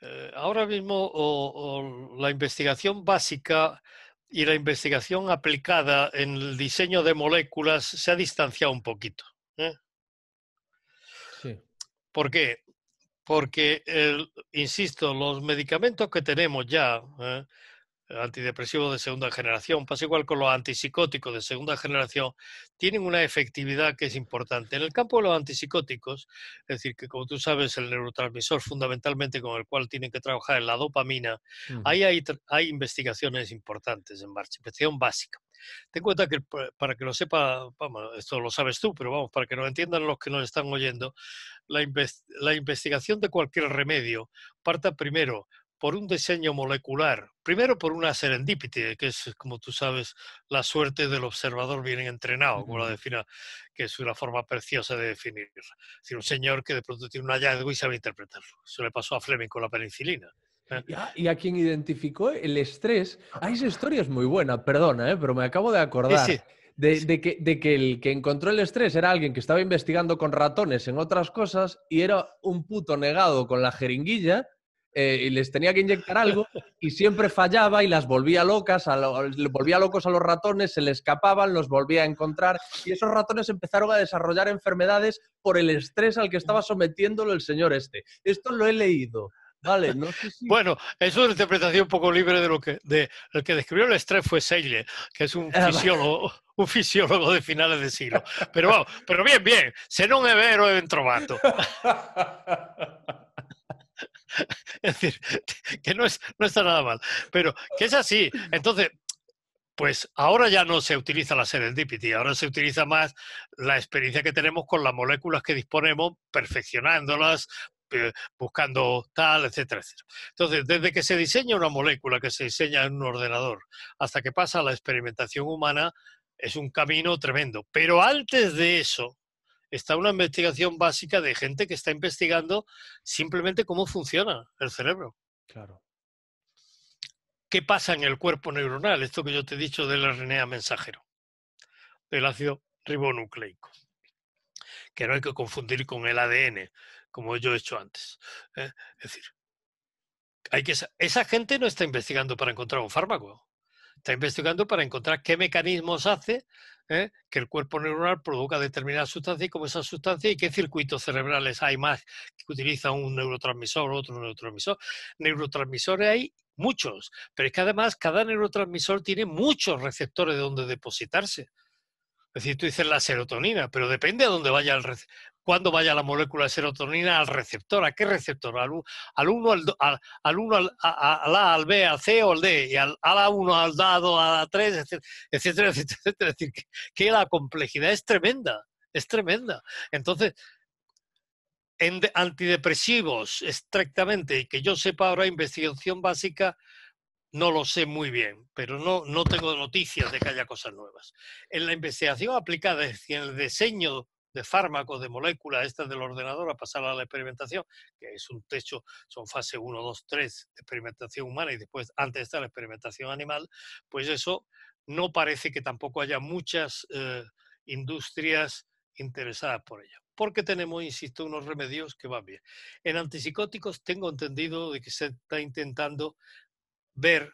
Speaker 1: eh, ahora mismo la investigación básica y la investigación aplicada en el diseño de moléculas se ha distanciado un poquito. ¿eh? ¿Por qué? Porque, insisto, los medicamentos que tenemos ya, antidepresivos de segunda generación, pasa igual con los antipsicóticos de segunda generación, tienen una efectividad que es importante. En el campo de los antipsicóticos, es decir, que como tú sabes, el neurotransmisor fundamentalmente con el cual tienen que trabajar es la dopamina, ahí hay, investigaciones importantes en marcha, investigación básica. Ten en cuenta que para que lo sepa, vamos, esto lo sabes tú, pero vamos, para que lo entiendan los que nos están oyendo, la investigación de cualquier remedio parta primero por un diseño molecular, primero por una serendipity, que es, como tú sabes, la suerte del observador bien entrenado, como la defina, que es una forma preciosa de definir. Es decir, un señor que de pronto tiene un hallazgo y sabe interpretarlo. se le pasó a Fleming con la penicilina.
Speaker 2: ¿eh? Ah, ¿Y a, quien identificó el estrés. Ah, ah esa historia es muy buena, perdona, ¿eh? pero me acabo de acordar. de, que, el que encontró el estrés era alguien que estaba investigando con ratones en otras cosas y era un puto negado con la jeringuilla eh, y les tenía que inyectar algo y siempre fallaba y las volvía locas, a volvía locos a los ratones, se les escapaban, los volvía a encontrar y esos ratones empezaron a desarrollar enfermedades por el estrés al que estaba sometiéndolo el señor este. Esto lo he leído. Vale, Bueno, es una interpretación un poco libre de lo que... De, el que describió el estrés fue Seyle,
Speaker 1: que es un ah, fisiólogo, un fisiólogo de finales de siglo. Pero pero bien, bien, se no es vero es es decir, que no, es, no está nada mal, pero que es así. Entonces, pues ahora ya no se utiliza la serendipity, ahora se utiliza más la experiencia que tenemos con las moléculas que disponemos, perfeccionándolas, eh, buscando tal, etcétera, etcétera. Entonces, desde que se diseña una molécula que se diseña en un ordenador hasta que pasa la experimentación humana, es un camino tremendo. Pero antes de eso, está una investigación básica de gente que está investigando simplemente cómo funciona el cerebro. Claro. ¿Qué pasa en el cuerpo neuronal? Esto que yo te he dicho del RNA mensajero, del ácido ribonucleico, que no hay que confundir con el ADN, como yo he hecho antes. ¿eh? Es decir, hay que, esa gente no está investigando para encontrar un fármaco. Está investigando para encontrar qué mecanismos hace ¿eh? que el cuerpo neuronal produzca determinada sustancias y cómo esa sustancia y qué circuitos cerebrales hay más que utiliza un neurotransmisor o otro neurotransmisor. Neurotransmisores hay muchos, pero es que además cada neurotransmisor tiene muchos receptores de donde depositarse. Es decir, tú dices la serotonina, pero depende a dónde vaya el receptor cuando vaya la molécula de serotonina al receptor. ¿A qué receptor? Al, 1, al, al, al, A, al B, al C o al D, y al, A1, al dado, a 3, etcétera, etcétera, etcétera. Es decir, que, la complejidad es tremenda, es tremenda. Entonces, en antidepresivos estrictamente, y que yo sepa ahora investigación básica, no lo sé muy bien, pero no, no tengo noticias de que haya cosas nuevas. En la investigación aplicada, es decir, en el diseño de fármacos, de moléculas estas del ordenador a pasar a la experimentación, que es un techo, son fase 1, 2, 3 de experimentación humana y después antes está la experimentación animal, pues eso no parece que tampoco haya muchas eh, industrias interesadas por ello. Porque tenemos, insisto, unos remedios que van bien. En antipsicóticos tengo entendido de que se está intentando ver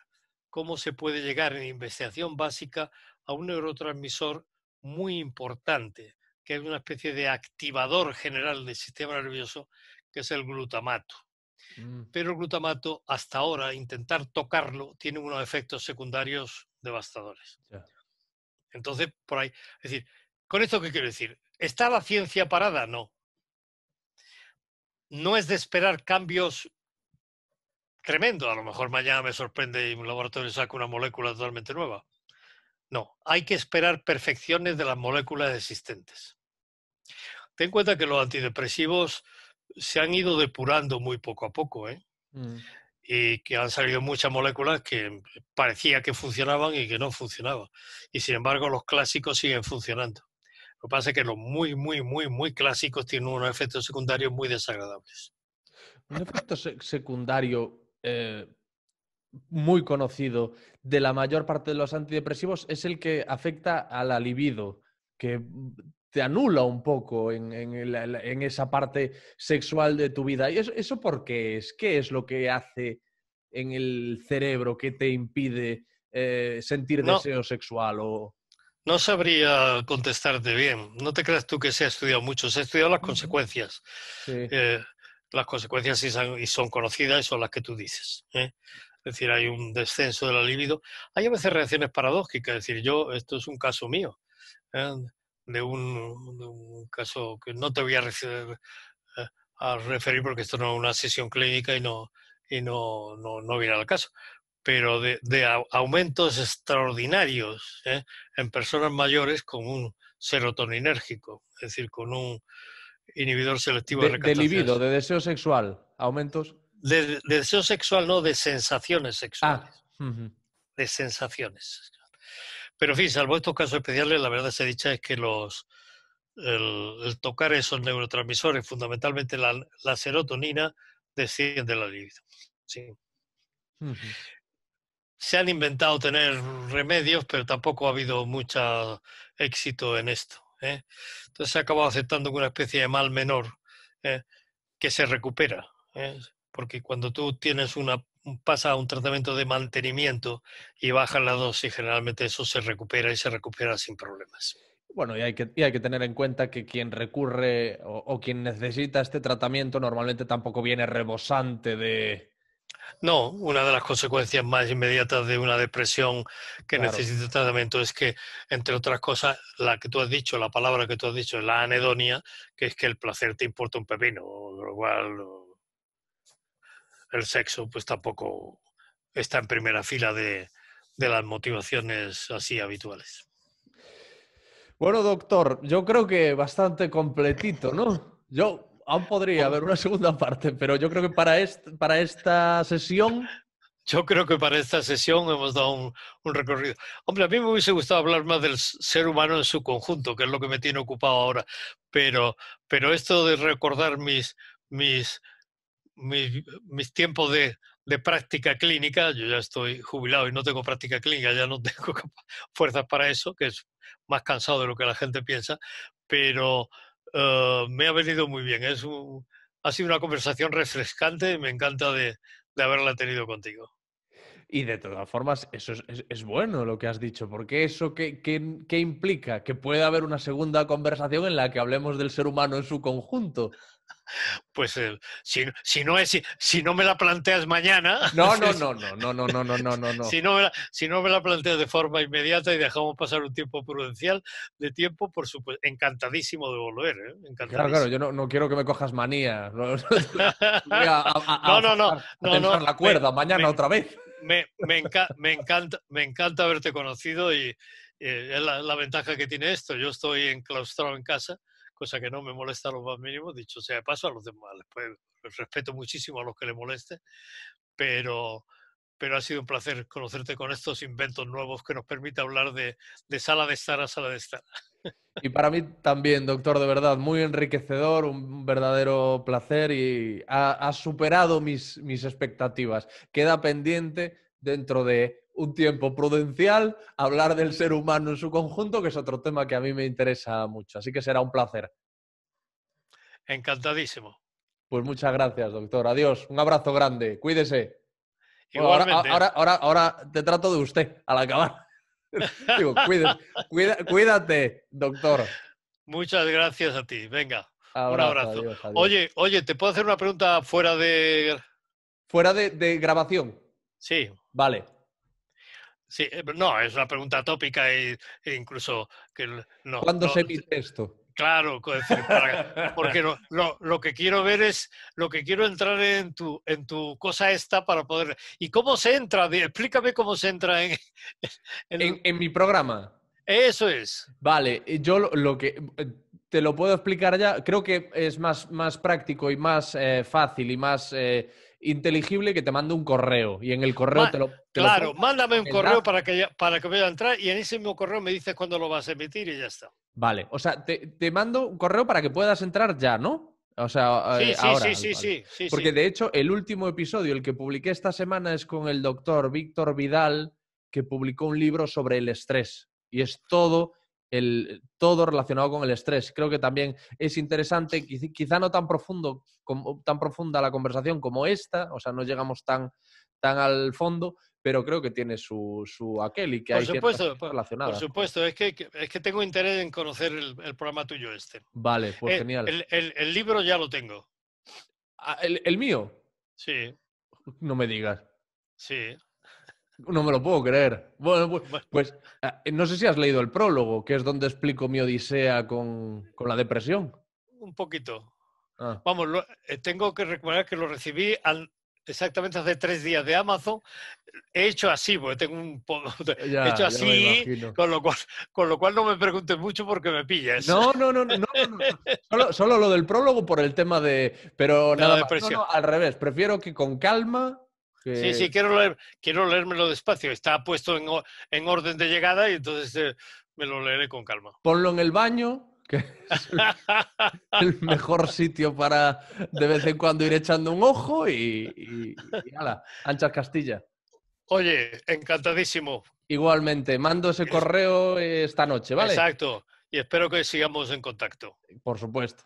Speaker 1: cómo se puede llegar en investigación básica a un neurotransmisor muy importante, que es una especie de activador general del sistema nervioso, que es el glutamato. Mm. Pero el glutamato, hasta ahora, intentar tocarlo, tiene unos efectos secundarios devastadores. Entonces, por ahí, es decir, ¿con esto qué quiero decir? ¿Está la ciencia parada? No. No es de esperar cambios tremendos. A lo mejor mañana me sorprende y un laboratorio saca una molécula totalmente nueva. No, hay que esperar perfecciones de las moléculas existentes. Ten en cuenta que los antidepresivos se han ido depurando muy poco a poco, ¿eh? Mm. Y que han salido muchas moléculas que parecía que funcionaban y que no funcionaban. Y sin embargo, los clásicos siguen funcionando. Lo que pasa es que los muy, muy, muy, muy clásicos tienen unos efectos secundarios muy desagradables.
Speaker 2: Un efecto secundario eh, muy conocido de la mayor parte de los antidepresivos es el que afecta a la libido, que te anula un poco en, en, esa parte sexual de tu vida. ¿Y eso, eso por qué es? ¿Qué es lo que hace en el cerebro que te impide eh, sentir deseo sexual? O...
Speaker 1: No sabría contestarte bien. No te creas tú que se ha estudiado mucho, se ha estudiado las consecuencias. Eh, las consecuencias sí son, y son conocidas y son las que tú dices. ¿eh? Es decir, hay un descenso de la libido. Hay a veces reacciones paradójicas. Es decir, yo, esto es un caso mío de un, caso que no te voy a, referir, eh, a referir porque esto no es una sesión clínica y no, y no, no, no viene al caso, pero de, de aumentos extraordinarios ¿eh? en personas mayores con un serotoninérgico, es decir, con un inhibidor selectivo de, de libido,
Speaker 2: de deseo sexual, aumentos.
Speaker 1: De, deseo sexual, no, de sensaciones ah, sexuales. De sensaciones. Pero en fin, salvo estos casos especiales, la verdad se dicho es que los, el, tocar esos neurotransmisores, fundamentalmente la, serotonina, desciende la libido. Se han inventado tener remedios, pero tampoco ha habido mucho éxito en esto. ¿eh? Entonces se ha acabado aceptando una especie de mal menor ¿eh? que se recupera. ¿eh? porque cuando tú tienes una pasa a un tratamiento de mantenimiento y baja la dosis, generalmente eso se recupera y se recupera sin problemas.
Speaker 2: Bueno, y hay que, hay que tener en cuenta que quien recurre o, quien necesita este tratamiento normalmente tampoco viene rebosante de...
Speaker 1: No, una de las consecuencias más inmediatas de una depresión que necesita tratamiento es que, entre otras cosas, la que tú has dicho, la palabra que tú has dicho, es la anedonia, que es que el placer te importa un pepino, lo cual el sexo pues tampoco está en primera fila de, las motivaciones así habituales.
Speaker 2: Bueno, doctor, yo creo que bastante completito, ¿no? Yo aún podría haber una segunda parte, pero yo creo que para, para esta sesión... Yo creo que para esta sesión hemos dado un, recorrido. Hombre, a
Speaker 1: mí me hubiese gustado hablar más del ser humano en su conjunto, que es lo que me tiene ocupado ahora, pero, pero esto de recordar mis, mis mis, tiempos de, práctica clínica, yo ya estoy jubilado y no tengo práctica clínica, ya no tengo fuerzas para eso, que es más cansado de lo que la gente piensa, pero eh, me ha venido muy bien. ha sido una conversación refrescante y me encanta de, haberla tenido contigo.
Speaker 2: Y de todas formas, eso es, bueno lo que has dicho, porque eso ¿qué implica que pueda haber una segunda conversación en la que hablemos del ser humano en su conjunto. Pues eh, si, si, no es, si, no me la planteas
Speaker 1: mañana. No, no, no, no,
Speaker 2: no, no, no, no, no, no. Si
Speaker 1: no, me la, si no me la planteas de forma inmediata y dejamos pasar un tiempo prudencial de tiempo, por supuesto, encantadísimo de volver. ¿eh? Encantadísimo. Claro, claro, yo
Speaker 2: no, no, quiero que me cojas manía.
Speaker 1: a, no, no, no. no, no la cuerda
Speaker 2: mañana otra vez.
Speaker 1: Me, me, me, encanta, me encanta haberte conocido y eh, es la, la, ventaja que tiene esto. Yo estoy enclaustrado en casa cosa que no me molesta a los más mínimos, dicho sea de paso a los demás. pues respeto muchísimo a los que le moleste, pero, pero ha sido un placer conocerte con estos inventos nuevos que nos permite hablar de, sala de estar a sala de estar.
Speaker 2: Y para mí también, doctor, de verdad, muy enriquecedor, un verdadero placer y ha, ha superado mis, mis expectativas. Queda pendiente dentro de un tiempo prudencial hablar del ser humano en su conjunto, que es otro tema que a mí me interesa mucho. Así que será un placer.
Speaker 1: Encantadísimo.
Speaker 2: Pues muchas gracias, doctor. Adiós. Un abrazo grande. Cuídese.
Speaker 1: ahora,
Speaker 2: ahora, ahora, te trato de usted al acabar. Digo, cuídate, cuídate, doctor.
Speaker 1: Muchas gracias a ti. Venga. un abrazo. Oye, oye, ¿te puedo hacer una pregunta fuera de.
Speaker 2: Fuera de grabación? Sí. Vale.
Speaker 1: Sí, eh, no, es una pregunta tópica e, incluso que no, ¿Cuándo se
Speaker 2: emite esto?
Speaker 1: Claro, porque lo, que quiero ver es, lo que quiero entrar en tu, en tu cosa
Speaker 2: esta para poder... ¿Y cómo se entra? Explícame cómo se entra en... En, mi programa. Eso es. Vale, eh, yo lo, que... Eh, te lo puedo explicar ya. Creo que es más, más práctico y más fácil y más inteligible que te mande un correo y en el correo te lo... claro,
Speaker 1: mándame un correo para que, para que vaya entrar y en ese mismo correo me dices cuándo lo vas a emitir y ya está.
Speaker 2: Vale, o sea, te, mando un correo para que puedas entrar ya, ¿no? O sea, eh, sí, sí, sí, sí, sí, Porque de hecho, el último episodio, el que publiqué esta semana, es con el doctor Víctor Vidal, que publicó un libro sobre el estrés. Y es todo el, todo relacionado con el estrés. Creo que también es interesante, quizá no tan, profundo, tan profunda la conversación como esta, o sea, no llegamos tan, tan al fondo, pero creo que tiene su, su aquel y que por supuesto, relacionado. Por
Speaker 1: supuesto, es que, es que tengo interés en conocer el, programa tuyo este.
Speaker 2: Vale, pues eh, el, genial.
Speaker 1: El, libro ya lo tengo. Ah, ¿El mío? Sí. No me digas. Sí.
Speaker 2: No me lo puedo creer. Bueno, pues, pues ah, no sé si has leído el prólogo, que es donde explico mi odisea con, la depresión.
Speaker 1: Un poquito. Ah. Vamos, eh, tengo que recordar que lo recibí exactamente hace tres días de Amazon. He hecho así, porque tengo un... he hecho así, con lo, cual, con lo cual no me preguntes mucho porque me pillas. No,
Speaker 2: no, no, no. no, Solo, solo, lo del prólogo por el tema de... Pero nada, No, al revés, prefiero que con calma Sí, sí,
Speaker 1: quiero, leer, quiero leérmelo despacio. Está puesto en, orden de llegada y entonces eh, me lo leeré con calma.
Speaker 2: Ponlo en el baño, que es el mejor sitio para de vez en cuando ir echando un ojo y, ¡Hala! anchas Castilla.
Speaker 1: Oye, encantadísimo.
Speaker 2: Igualmente, mando ese correo eh, esta noche, ¿vale?
Speaker 1: Exacto, y espero que sigamos en contacto.
Speaker 2: Por supuesto.